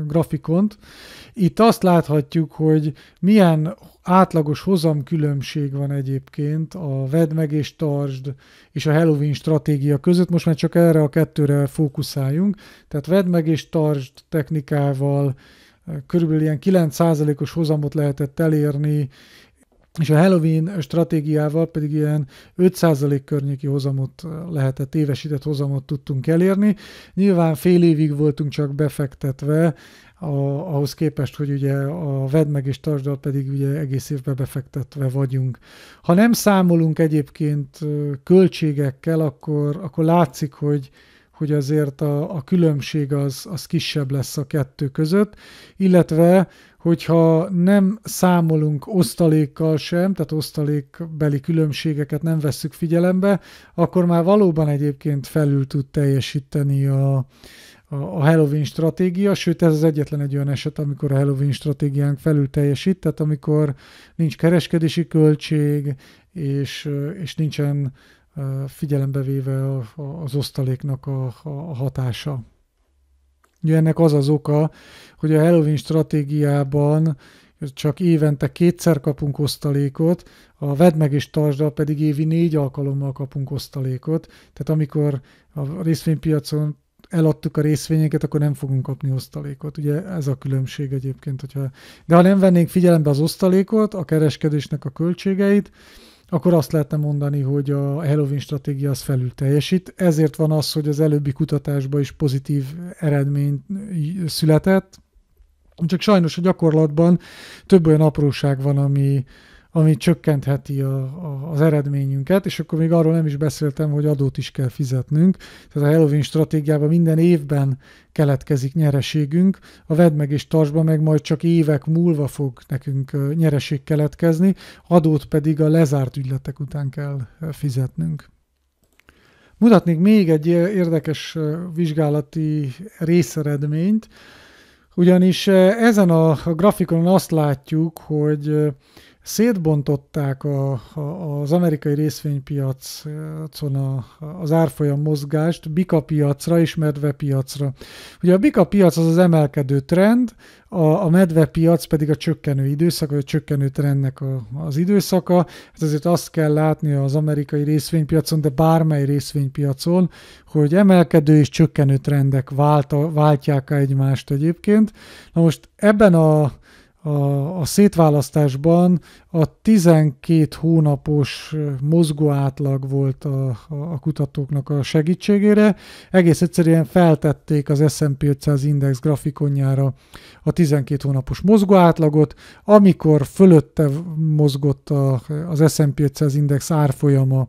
grafikont. Itt azt láthatjuk, hogy milyen átlagos hozamkülönbség van egyébként a vedd meg és tartsd és a Halloween stratégia között. Most már csak erre a kettőre fókuszáljunk. Tehát vedd meg és tartsd technikával eh, körülbelül ilyen 9%-os hozamot lehetett elérni, és a Halloween stratégiával pedig ilyen 5% környéki hozamot eh, lehetett, évesített hozamot tudtunk elérni. Nyilván fél évig voltunk csak befektetve, a, ahhoz képest, hogy ugye a vedd meg és tartsd pedig ugye egész évben befektetve vagyunk. Ha nem számolunk egyébként költségekkel, akkor, akkor látszik, hogy, hogy azért a, a különbség az, az kisebb lesz a kettő között, illetve hogyha nem számolunk osztalékkal sem, tehát osztalékbeli különbségeket nem vesszük figyelembe, akkor már valóban egyébként felül tud teljesíteni a, a Halloween stratégia, sőt ez az egyetlen egy olyan eset, amikor a Halloween stratégiánk felül teljesít, tehát amikor nincs kereskedési költség, és, és nincsen figyelembe véve az osztaléknak a, a hatása. Ugye ennek az az oka, hogy a Halloween stratégiában csak évente kétszer kapunk osztalékot, a vedd meg és tartsd pedig évi négy alkalommal kapunk osztalékot. Tehát amikor a részvénypiacon eladtuk a részvényeket, akkor nem fogunk kapni osztalékot. Ugye ez a különbség egyébként. Hogyha... De ha nem vennénk figyelembe az osztalékot, a kereskedésnek a költségeit, akkor azt lehetne mondani, hogy a Halloween stratégia az felül teljesít. Ezért van az, hogy az előbbi kutatásban is pozitív eredmény született, csak sajnos a gyakorlatban több olyan apróság van, ami, ami csökkentheti a, a, az eredményünket, és akkor még arról nem is beszéltem, hogy adót is kell fizetnünk. Tehát a Halloween stratégiában minden évben keletkezik nyereségünk, a vedd meg és tartsba meg majd csak évek múlva fog nekünk nyereség keletkezni, adót pedig a lezárt ügyletek után kell fizetnünk. Mutatnék még egy érdekes vizsgálati részeredményt, ugyanis ezen a grafikonon azt látjuk, hogy szétbontották a, a, az amerikai részvénypiacon a, az árfolyam mozgást bika piacra és medve piacra. Ugye a bika piac az az emelkedő trend, a, a medve piac pedig a csökkenő időszak, vagy a csökkenő trendnek a, az időszaka. Hát ezért azt kell látni az amerikai részvénypiacon, de bármely részvénypiacon, hogy emelkedő és csökkenő trendek válta, váltják egymást egyébként. Na most ebben a a, a szétválasztásban a 12 hónapos mozgó átlag volt a, a, a kutatóknak a segítségére. Egész egyszerűen feltették az S&P 500 index grafikonjára a 12 hónapos mozgó átlagot, amikor fölötte mozgott a, az S&P 500 index árfolyama,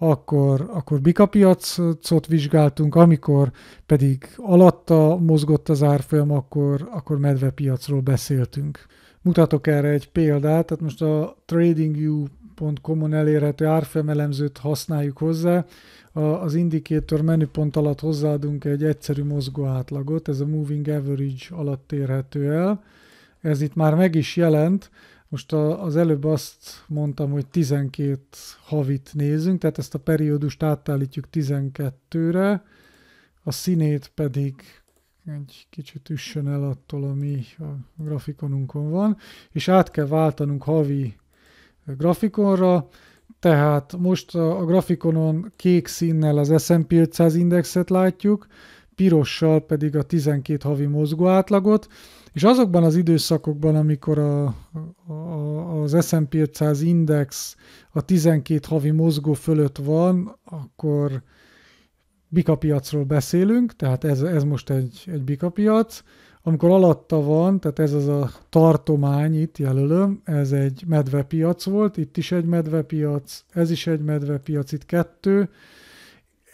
akkor, akkor bikapiacot vizsgáltunk, amikor pedig alatta mozgott az árfolyam, akkor, akkor medvepiacról beszéltünk. Mutatok erre egy példát, tehát most a tradingview.com-on elérhető árfemelemzőt használjuk hozzá, az indikátor menüpont alatt hozzáadunk egy egyszerű mozgó átlagot, ez a moving average alatt érhető el. Ez itt már meg is jelent, most a, az előbb azt mondtam, hogy 12 havit nézünk, tehát ezt a periódust átállítjuk 12-re, a színét pedig egy kicsit üssön el attól, ami a grafikonunkon van, és át kell váltanunk havi grafikonra, tehát most a grafikonon kék színnel az S&P 500 indexet látjuk, pirossal pedig a 12 havi mozgó átlagot, és azokban az időszakokban, amikor a, a, az S&P 500 index a 12 havi mozgó fölött van, akkor bikapiacról beszélünk, tehát ez, ez most egy, egy bikapiac, amikor alatta van, tehát ez az a tartomány, itt jelölöm, ez egy medvepiac volt, itt is egy medvepiac, ez is egy medvepiac, itt kettő,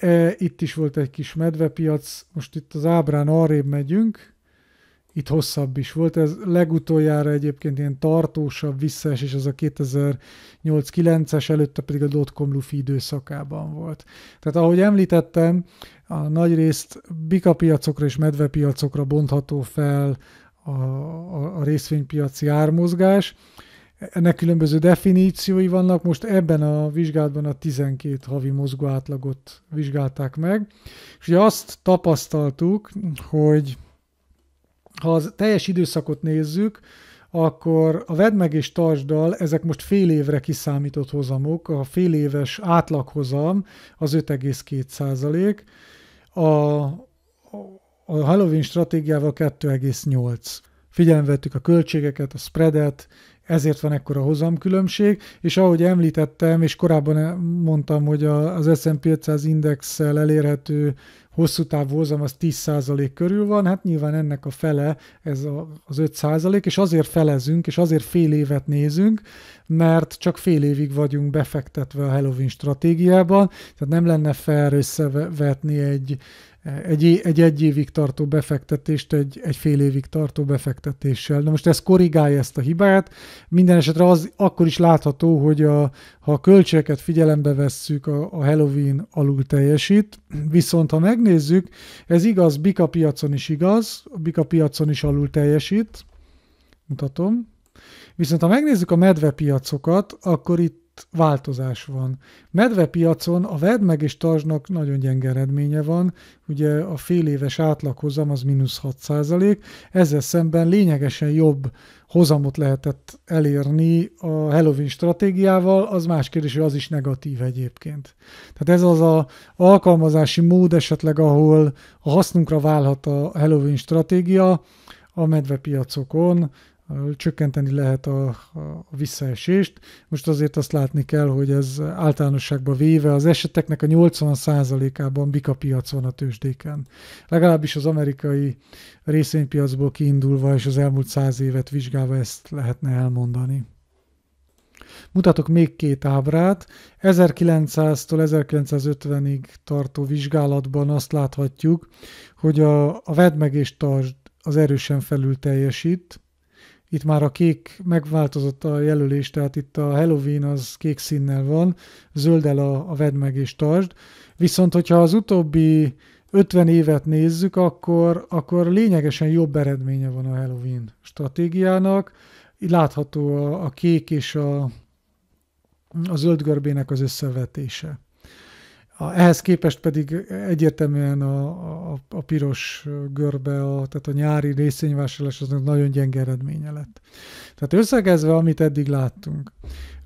e, itt is volt egy kis medvepiac, most itt az ábrán arrébb megyünk, itt hosszabb is volt. Ez legutoljára egyébként ilyen tartósabb és az a 2008-9-es, előtte pedig a dotcom lufi időszakában volt. Tehát ahogy említettem, a nagy részt bikapiacokra és medvepiacokra bontható fel a, a, a részvénypiaci ármozgás. Ennek különböző definíciói vannak, most ebben a vizsgálatban a 12 havi átlagot vizsgálták meg, és ugye azt tapasztaltuk, hogy ha az teljes időszakot nézzük, akkor a Vedd meg és Tartsdal, ezek most fél évre kiszámított hozamok, a fél éves átlaghozam az 5,2 százalék, a, a Halloween stratégiával 2,8. Figyelembe vettük a költségeket, a spreadet, ezért van ekkora hozamkülönbség, és ahogy említettem, és korábban mondtam, hogy az S&P 500 indexsel elérhető hosszú távú hozam az 10% körül van, hát nyilván ennek a fele ez a, az 5%, és azért felezünk, és azért fél évet nézünk, mert csak fél évig vagyunk befektetve a Halloween stratégiában, tehát nem lenne fair összevetni egy egy, egy egy évig tartó befektetést egy, egy fél évig tartó befektetéssel. Na most ez korrigálja ezt a hibát. Minden esetre az akkor is látható, hogy a, ha a költségeket figyelembe vesszük, a, a Halloween alul teljesít. Viszont ha megnézzük, ez igaz, Bika piacon is igaz, a Bika piacon is alul teljesít. Mutatom. Viszont ha megnézzük a medve piacokat, akkor itt változás van. Medvepiacon a vedd meg és tartsnak nagyon gyenge eredménye van, ugye a fél éves átlaghozam az mínusz 6 százalék, ezzel szemben lényegesen jobb hozamot lehetett elérni a Halloween stratégiával, az más kérdés, hogy az is negatív egyébként. Tehát ez az a alkalmazási mód esetleg, ahol a hasznunkra válhat a Halloween stratégia, a medvepiacokon, csökkenteni lehet a, a visszaesést. Most azért azt látni kell, hogy ez általánosságban véve az eseteknek a 80%-ában bika piac van a tőzsdéken. Legalábbis az amerikai részvénypiacból kiindulva és az elmúlt száz évet vizsgálva ezt lehetne elmondani. Mutatok még két ábrát. 1900-tól 1950-ig tartó vizsgálatban azt láthatjuk, hogy a, a vedd meg és tartsd az erősen felül teljesít, itt már a kék megváltozott a jelölés, tehát itt a Halloween az kék színnel van, zöldel a, a vedd meg és tartsd. Viszont, hogyha az utóbbi 50 évet nézzük, akkor, akkor lényegesen jobb eredménye van a Halloween stratégiának. Látható a, a kék és a, a zöld görbének az összevetése. A, ehhez képest pedig egyértelműen a, a, a piros görbe, a, tehát a nyári részvényvásárlás aznak nagyon gyenge eredménye lett. Tehát összegezve, amit eddig láttunk,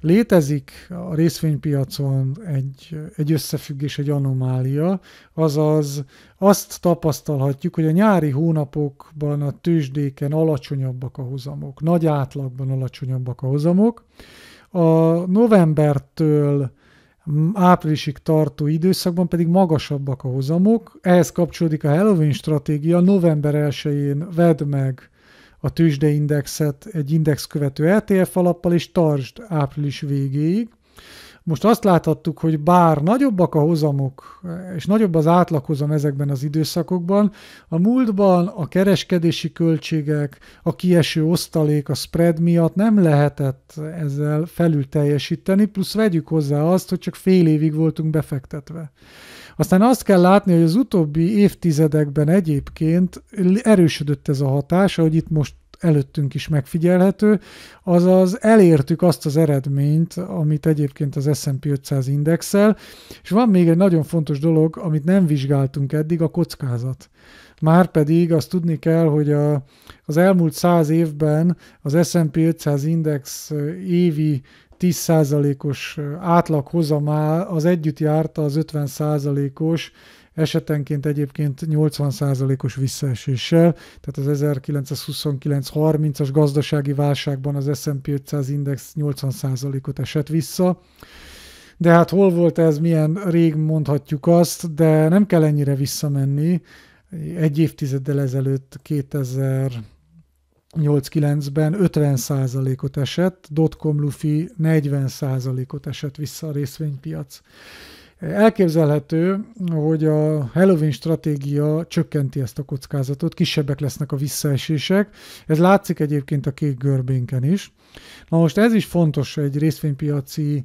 létezik a részvénypiacon egy, egy összefüggés, egy anomália, azaz azt tapasztalhatjuk, hogy a nyári hónapokban a tőzsdéken alacsonyabbak a hozamok, nagy átlagban alacsonyabbak a hozamok. A novembertől áprilisig tartó időszakban pedig magasabbak a hozamok. Ehhez kapcsolódik a Halloween stratégia, november 1-én vedd meg a tőzsdeindexet egy indexkövető ETF alappal, és tartsd április végéig. Most azt láthattuk, hogy bár nagyobbak a hozamok, és nagyobb az átlaghozam ezekben az időszakokban, a múltban a kereskedési költségek, a kieső osztalék, a spread miatt nem lehetett ezzel felül teljesíteni, plusz vegyük hozzá azt, hogy csak fél évig voltunk befektetve. Aztán azt kell látni, hogy az utóbbi évtizedekben egyébként erősödött ez a hatás, ahogy itt most előttünk is megfigyelhető, azaz elértük azt az eredményt, amit egyébként az S&P 500 indexel, és van még egy nagyon fontos dolog, amit nem vizsgáltunk eddig, a kockázat. Márpedig azt tudni kell, hogy a, az elmúlt száz évben az S&P 500 index évi 10%-os átlaghozamá az együtt járta az 50%-os esetenként egyébként 80%-os visszaeséssel, tehát az 1929-30-as gazdasági válságban az S&P 500 index 80%-ot esett vissza. De hát hol volt ez, milyen rég mondhatjuk azt, de nem kell ennyire visszamenni. Egy évtizeddel ezelőtt 2000 89 ben 50%-ot esett, dotcom lufi 40%-ot esett vissza a részvénypiac. Elképzelhető, hogy a Halloween stratégia csökkenti ezt a kockázatot, kisebbek lesznek a visszaesések. Ez látszik egyébként a kék görbénken is. Na most ez is fontos egy részvénypiaci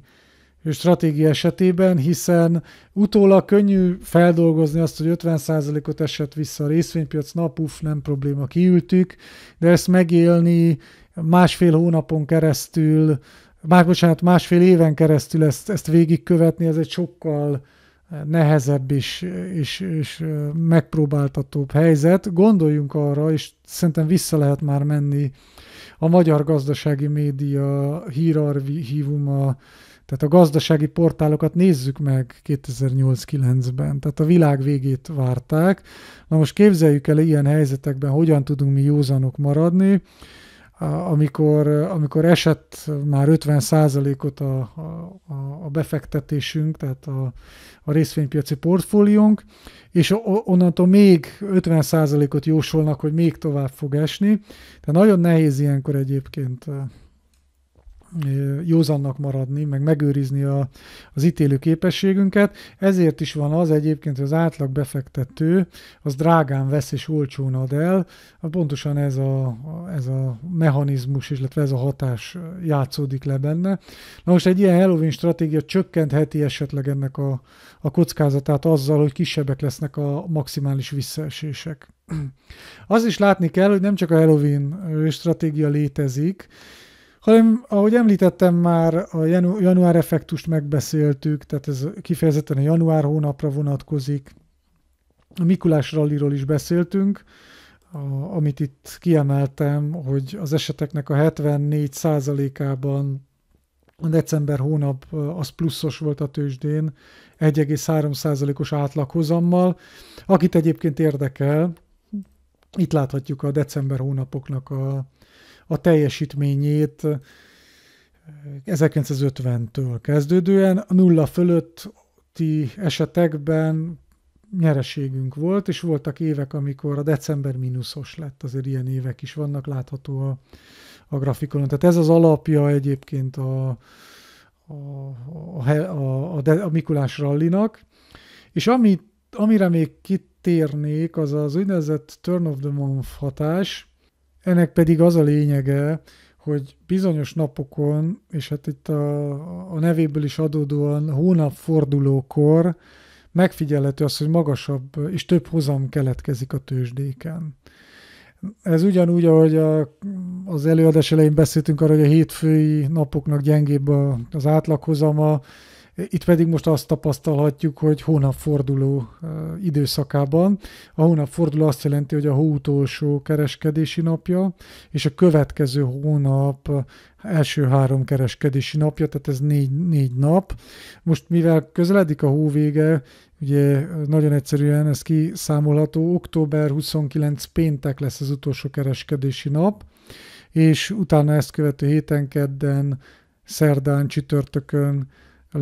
stratégia esetében, hiszen utólag könnyű feldolgozni azt, hogy 50%-ot esett vissza a részvénypiac, napuf, nem probléma, kiültük, de ezt megélni másfél hónapon keresztül már bocsánat, másfél éven keresztül ezt, ezt végigkövetni, ez egy sokkal eh, nehezebb és, és, és megpróbáltatóbb helyzet. Gondoljunk arra, és szerintem vissza lehet már menni a magyar gazdasági média hívuma, tehát a gazdasági portálokat nézzük meg 2008-9-ben, tehát a világ végét várták. Na most képzeljük el ilyen helyzetekben, hogyan tudunk mi józanok maradni amikor, amikor esett már 50%-ot a, a, a befektetésünk, tehát a, a részvénypiaci portfóliónk, és onnantól még 50%-ot jósolnak, hogy még tovább fog esni. Tehát nagyon nehéz ilyenkor egyébként józannak maradni, meg megőrizni a, az ítélő képességünket. Ezért is van az egyébként, hogy az átlag befektető az drágán vesz és olcsón ad el. Hát pontosan ez a, ez a mechanizmus, illetve ez a hatás játszódik le benne. Na most egy ilyen Halloween stratégia csökkentheti esetleg ennek a, a kockázatát azzal, hogy kisebbek lesznek a maximális visszaesések. Az is látni kell, hogy nem csak a Halloween stratégia létezik, hanem ahogy említettem már, a janu- január effektust megbeszéltük, tehát ez kifejezetten a január hónapra vonatkozik. A Mikulás ralliról is beszéltünk, a, amit itt kiemeltem, hogy az eseteknek a 74%-ában a december hónap eh, az pluszos volt a tőzsdén, 1,3%-os átlaghozammal. Akit egyébként érdekel, itt láthatjuk a december hónapoknak a, a teljesítményét 1950-től eh, kezdődően a nulla fölötti esetekben nyereségünk volt, és voltak évek, amikor a december mínuszos lett, azért ilyen évek is vannak, látható a, a grafikonon. Tehát ez az alapja egyébként a, a, a, a, a, a Mikulás rallinak, és ami, amire még kitérnék, az az úgynevezett turn of the month hatás, ennek pedig az a lényege, hogy bizonyos napokon, és hát itt a, a nevéből is adódóan hónapfordulókor megfigyelhető az, hogy magasabb és több hozam keletkezik a tőzsdéken. Ez ugyanúgy, ahogy a, az előadás elején beszéltünk arra, hogy a hétfői napoknak gyengébb a, az átlaghozama, itt pedig most azt tapasztalhatjuk, hogy hónapforduló időszakában. A hónapforduló azt jelenti, hogy a hó utolsó kereskedési napja, és a következő hónap első három kereskedési napja, tehát ez négy, négy nap. Most mivel közeledik a hó vége, ugye nagyon egyszerűen ez kiszámolható, október 29 péntek lesz az utolsó kereskedési nap, és utána ezt követő héten, kedden, szerdán, csütörtökön,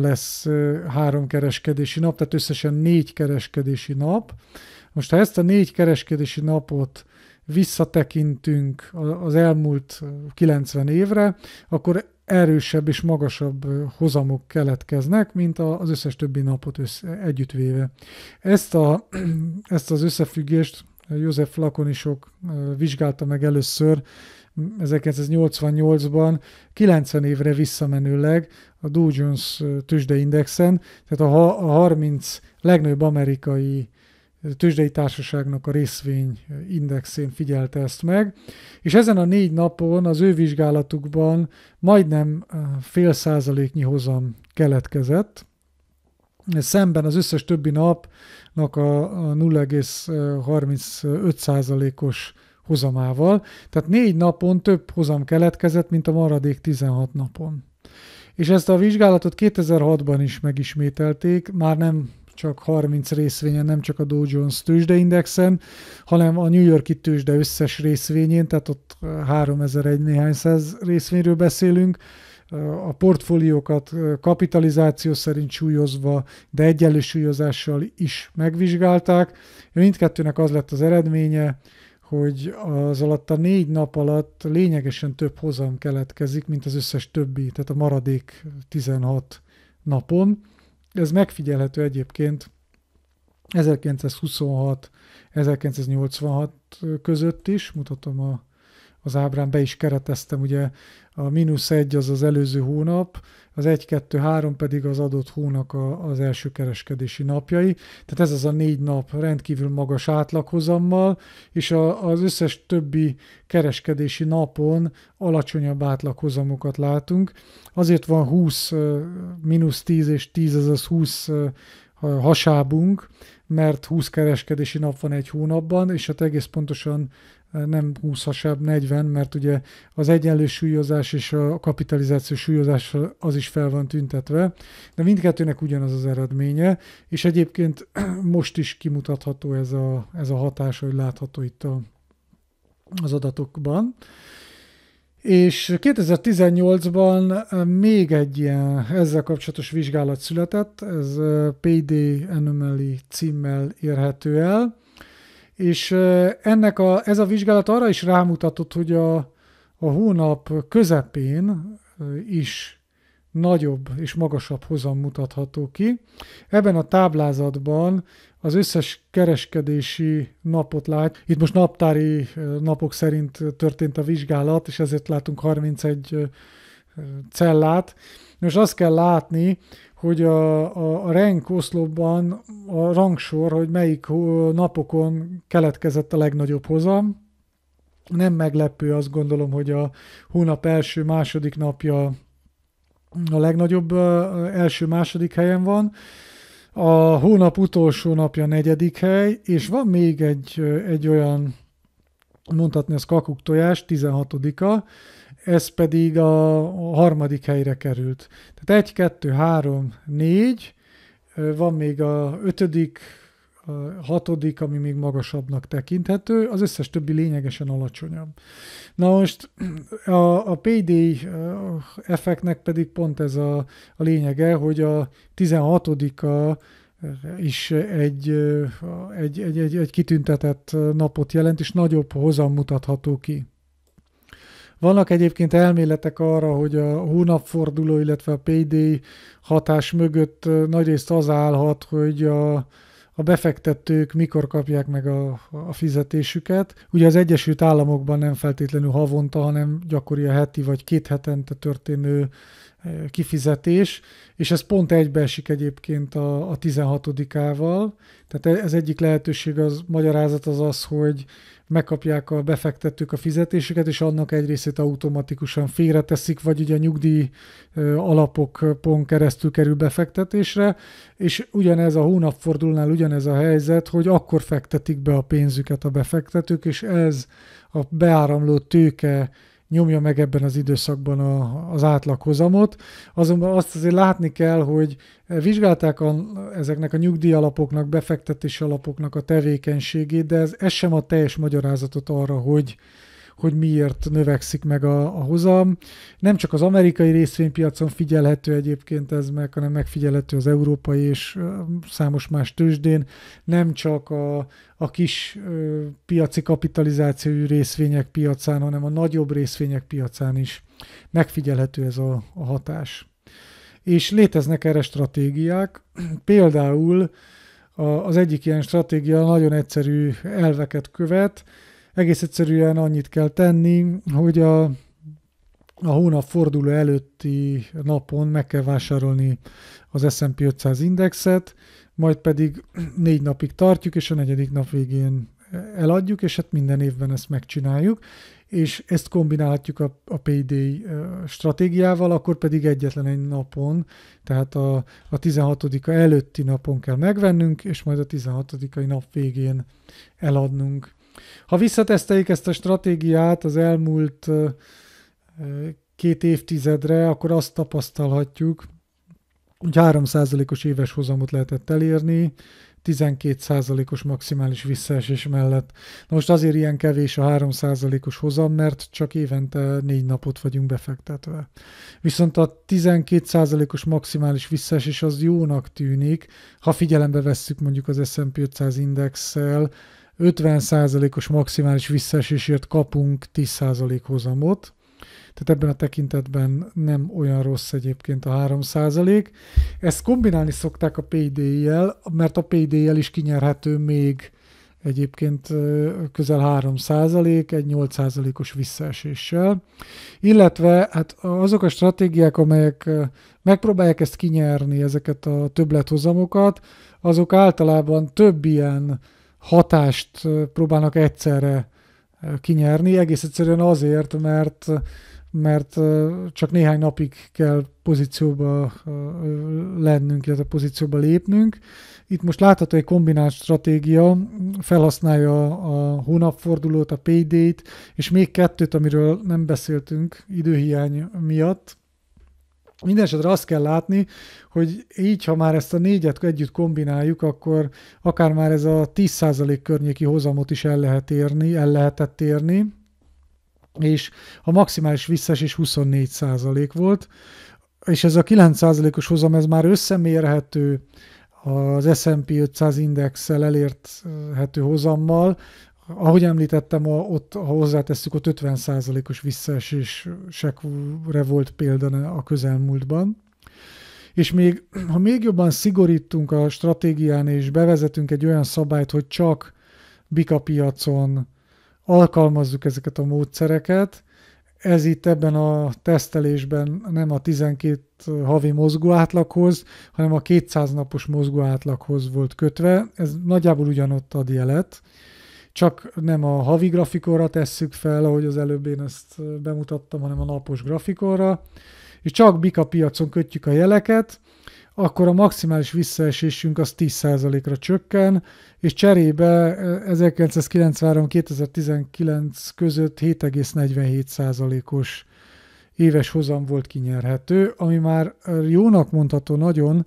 lesz három kereskedési nap, tehát összesen négy kereskedési nap. Most ha ezt a négy kereskedési napot visszatekintünk az elmúlt 90 évre, akkor erősebb és magasabb hozamok keletkeznek, mint az összes többi napot össze, együttvéve. Ezt, a, (clears throat) ezt az összefüggést József Lakonisok vizsgálta meg először 1988-ban 90 évre visszamenőleg a Dow Jones tőzsdeindexen, tehát a, a 30 legnagyobb amerikai tőzsdei társaságnak a részvény indexén figyelte ezt meg, és ezen a négy napon az ő vizsgálatukban majdnem fél százaléknyi hozam keletkezett, szemben az összes többi napnak a 0,35 százalékos hozamával. Tehát négy napon több hozam keletkezett, mint a maradék 16 napon. És ezt a vizsgálatot 2006-ban is megismételték, már nem csak 30 részvényen, nem csak a Dow Jones tőzsdeindexen, hanem a New Yorki tőzsde összes részvényén, tehát ott 3001 eh, néhány száz részvényről beszélünk, eh, a portfóliókat eh, kapitalizáció szerint súlyozva, de egyenlő súlyozással is megvizsgálták. Mindkettőnek az lett az eredménye, hogy az alatt a négy nap alatt lényegesen több hozam keletkezik, mint az összes többi, tehát a maradék 16 napon. Ez megfigyelhető egyébként 1926-1986 között is, mutatom a, az ábrán, be is kereteztem, ugye a mínusz egy az az előző hónap, az 1-2-3 pedig az adott hónak a, az első kereskedési napjai. Tehát ez az a négy nap rendkívül magas átlaghozammal, és a, az összes többi kereskedési napon alacsonyabb átlaghozamokat látunk. Azért van 20, mínusz 10 és 10, azaz 20 hasábunk, mert 20 kereskedési nap van egy hónapban, és hát egész pontosan nem 20-asabb, 40, mert ugye az egyenlő súlyozás és a kapitalizáció súlyozás az is fel van tüntetve, de mindkettőnek ugyanaz az eredménye, és egyébként (clears throat) most is kimutatható ez a, ez a hatás, hogy látható itt a, az adatokban. És 2018-ban még egy ilyen ezzel kapcsolatos vizsgálat született, ez PD Anomaly címmel érhető el, és ennek a, ez a vizsgálat arra is rámutatott, hogy a, a hónap közepén is nagyobb és magasabb hozam mutatható ki. Ebben a táblázatban az összes kereskedési napot lát. Itt most naptári napok szerint történt a vizsgálat, és ezért látunk 31 cellát. Most azt kell látni, hogy a, a, a rank oszlopban a rangsor, hogy melyik napokon keletkezett a legnagyobb hozam. Nem meglepő, azt gondolom, hogy a hónap első-második napja a legnagyobb első-második helyen van. A hónap utolsó napja negyedik hely, és van még egy, egy olyan, mondhatni az kakuktojás, 16 -a, ez pedig a, harmadik helyre került. Tehát 1, 2, 3, 4, van még a ötödik, a hatodik, ami még magasabbnak tekinthető, az összes többi lényegesen alacsonyabb. Na most a, a PD effektnek pedig pont ez a, a lényege, hogy a 16 is egy, egy, egy, egy, egy kitüntetett napot jelent, és nagyobb hozam mutatható ki. Vannak egyébként elméletek arra, hogy a hónapforduló, illetve a payday hatás mögött nagyrészt az állhat, hogy a, a befektetők mikor kapják meg a, a fizetésüket. Ugye az Egyesült Államokban nem feltétlenül havonta, hanem gyakori a heti vagy két hetente történő kifizetés, és ez pont egybeesik egyébként a, a 16-ával. Tehát e, ez egyik lehetőség, az magyarázat az az, hogy megkapják a befektetők a fizetésüket, és annak egy részét automatikusan félreteszik, vagy ugye a nyugdíj alapokon keresztül kerül befektetésre, és ugyanez a hónapfordulnál ugyanez a helyzet, hogy akkor fektetik be a pénzüket a befektetők, és ez a beáramló tőke nyomja meg ebben az időszakban a, az átlaghozamot. Azonban azt azért látni kell, hogy vizsgálták a, ezeknek a nyugdíjalapoknak, befektetési alapoknak a tevékenységét, de ez, ez sem a teljes magyarázatot arra, hogy hogy miért növekszik meg a, a hozam. Nem csak az amerikai részvénypiacon figyelhető egyébként ez meg, hanem megfigyelhető az európai és számos más tőzsdén. Nem csak a, a kis ö, piaci kapitalizációjú részvények piacán, hanem a nagyobb részvények piacán is megfigyelhető ez a, a hatás. És léteznek erre stratégiák, például az egyik ilyen stratégia nagyon egyszerű elveket követ, egész egyszerűen annyit kell tenni, hogy a, a hónap forduló előtti napon meg kell vásárolni az S&P 500 indexet, majd pedig négy napig tartjuk, és a negyedik nap végén eladjuk, és hát minden évben ezt megcsináljuk, és ezt kombinálhatjuk a, a PD stratégiával, akkor pedig egyetlen egy napon, tehát a, a 16-a előtti napon kell megvennünk, és majd a 16-ai nap végén eladnunk. Ha visszateszteljük ezt a stratégiát az elmúlt két évtizedre, akkor azt tapasztalhatjuk, hogy 3%-os éves hozamot lehetett elérni, 12%-os maximális visszaesés mellett. Na most azért ilyen kevés a 3%-os hozam, mert csak évente négy napot vagyunk befektetve. Viszont a 12%-os maximális visszaesés az jónak tűnik, ha figyelembe vesszük mondjuk az S&P 500 indexel, 50%-os maximális visszaesésért kapunk 10% hozamot, tehát ebben a tekintetben nem olyan rossz egyébként a 3 Ezt kombinálni szokták a pd jel mert a pd jel is kinyerhető még egyébként közel 3 egy 8 os visszaeséssel, illetve hát azok a stratégiák, amelyek megpróbálják ezt kinyerni, ezeket a többlethozamokat, azok általában több ilyen hatást próbálnak egyszerre kinyerni, egész egyszerűen azért, mert mert csak néhány napig kell pozícióba lennünk, illetve pozícióba lépnünk. Itt most látható egy kombinált stratégia, felhasználja a hónapfordulót, a payday-t, és még kettőt, amiről nem beszéltünk időhiány miatt, Mindenesetre azt kell látni, hogy így, ha már ezt a négyet együtt kombináljuk, akkor akár már ez a 10% környéki hozamot is el lehet érni, el lehetett érni, és a maximális visszas is 24% volt, és ez a 9%-os hozam, ez már összemérhető az S&P 500 indexsel elérhető hozammal, ahogy említettem, ott, ha hozzátesszük, ott 50%-os visszaesésekre volt példa a közelmúltban. És még, ha még jobban szigorítunk a stratégián, és bevezetünk egy olyan szabályt, hogy csak piacon alkalmazzuk ezeket a módszereket, ez itt ebben a tesztelésben nem a 12 havi átlaghoz, hanem a 200 napos átlaghoz volt kötve. Ez nagyjából ugyanott ad jelet csak nem a havi grafikonra tesszük fel, ahogy az előbb én ezt bemutattam, hanem a napos grafikonra, és csak bika piacon kötjük a jeleket, akkor a maximális visszaesésünk az 10%-ra csökken, és cserébe 1993-2019 e, között 7,47%-os éves hozam volt kinyerhető, ami már jónak mondható nagyon,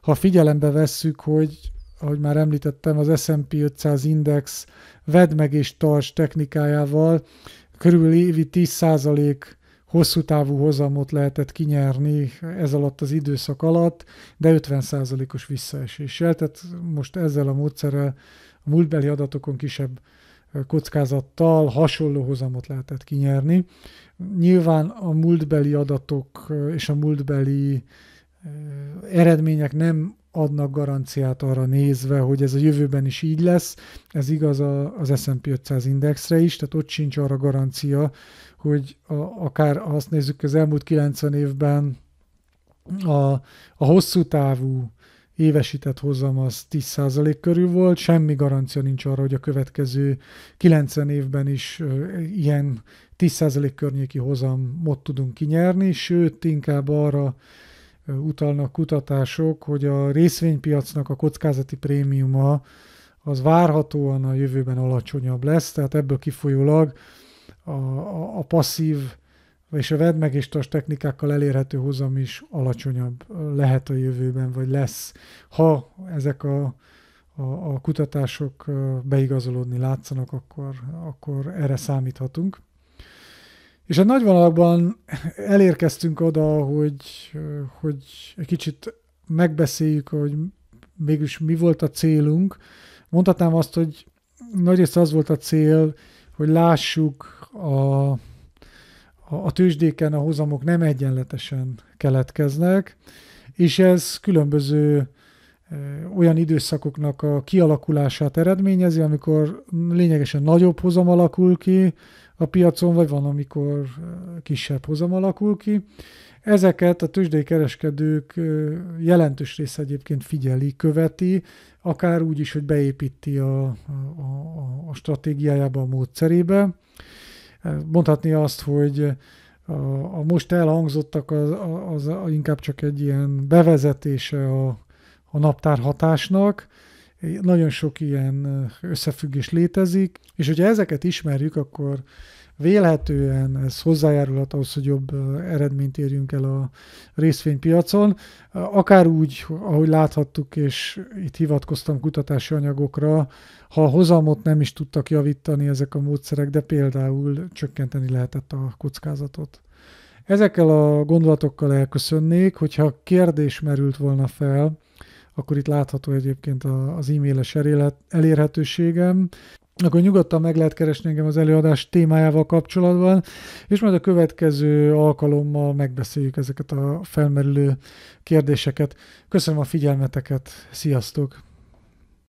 ha figyelembe vesszük, hogy ahogy már említettem, az S&P 500 index vedd meg és tarts technikájával körülbelül évi 10% hosszú távú hozamot lehetett kinyerni ez alatt az időszak alatt, de 50%-os visszaeséssel, tehát most ezzel a módszerrel a múltbeli adatokon kisebb kockázattal hasonló hozamot lehetett kinyerni. Nyilván a múltbeli adatok és a múltbeli eredmények nem adnak garanciát arra nézve, hogy ez a jövőben is így lesz. Ez igaz az S&P 500 indexre is, tehát ott sincs arra garancia, hogy a, akár azt nézzük az elmúlt 90 évben a, a hosszú távú évesített hozam az 10% körül volt, semmi garancia nincs arra, hogy a következő 90 évben is ilyen 10% környéki hozamot tudunk kinyerni, sőt, inkább arra utalnak kutatások, hogy a részvénypiacnak a kockázati prémiuma az várhatóan a jövőben alacsonyabb lesz, tehát ebből kifolyólag a, a, a passzív és a vedd meg és tas technikákkal elérhető hozam is alacsonyabb lehet a jövőben, vagy lesz, ha ezek a, a, a kutatások beigazolódni látszanak, akkor, akkor erre számíthatunk. És a nagyvonalakban elérkeztünk oda, hogy, hogy egy kicsit megbeszéljük, hogy mégis mi volt a célunk. Mondhatnám azt, hogy nagyrészt az volt a cél, hogy lássuk a, a, a tőzsdéken a hozamok nem egyenletesen keletkeznek, és ez különböző e, olyan időszakoknak a kialakulását eredményezi, amikor lényegesen nagyobb hozam alakul ki, a piacon, vagy van, amikor kisebb hozam alakul ki. Ezeket a tőzsdei kereskedők jelentős része egyébként figyeli, követi, akár úgy is, hogy beépíti a, a, a stratégiájába, a módszerébe. Mondhatni azt, hogy a, a most elhangzottak az, az, az inkább csak egy ilyen bevezetése a, a naptár hatásnak, nagyon sok ilyen összefüggés létezik, és hogyha ezeket ismerjük, akkor vélhetően ez hozzájárulhat ahhoz, hogy jobb eredményt érjünk el a részvénypiacon. Akár úgy, ahogy láthattuk, és itt hivatkoztam kutatási anyagokra, ha a hozamot nem is tudtak javítani ezek a módszerek, de például csökkenteni lehetett a kockázatot. Ezekkel a gondolatokkal elköszönnék, hogyha kérdés merült volna fel, akkor itt látható egyébként az e-mailes elérhetőségem, akkor nyugodtan meg lehet keresni engem az előadás témájával kapcsolatban, és majd a következő alkalommal megbeszéljük ezeket a felmerülő kérdéseket. Köszönöm a figyelmeteket, sziasztok!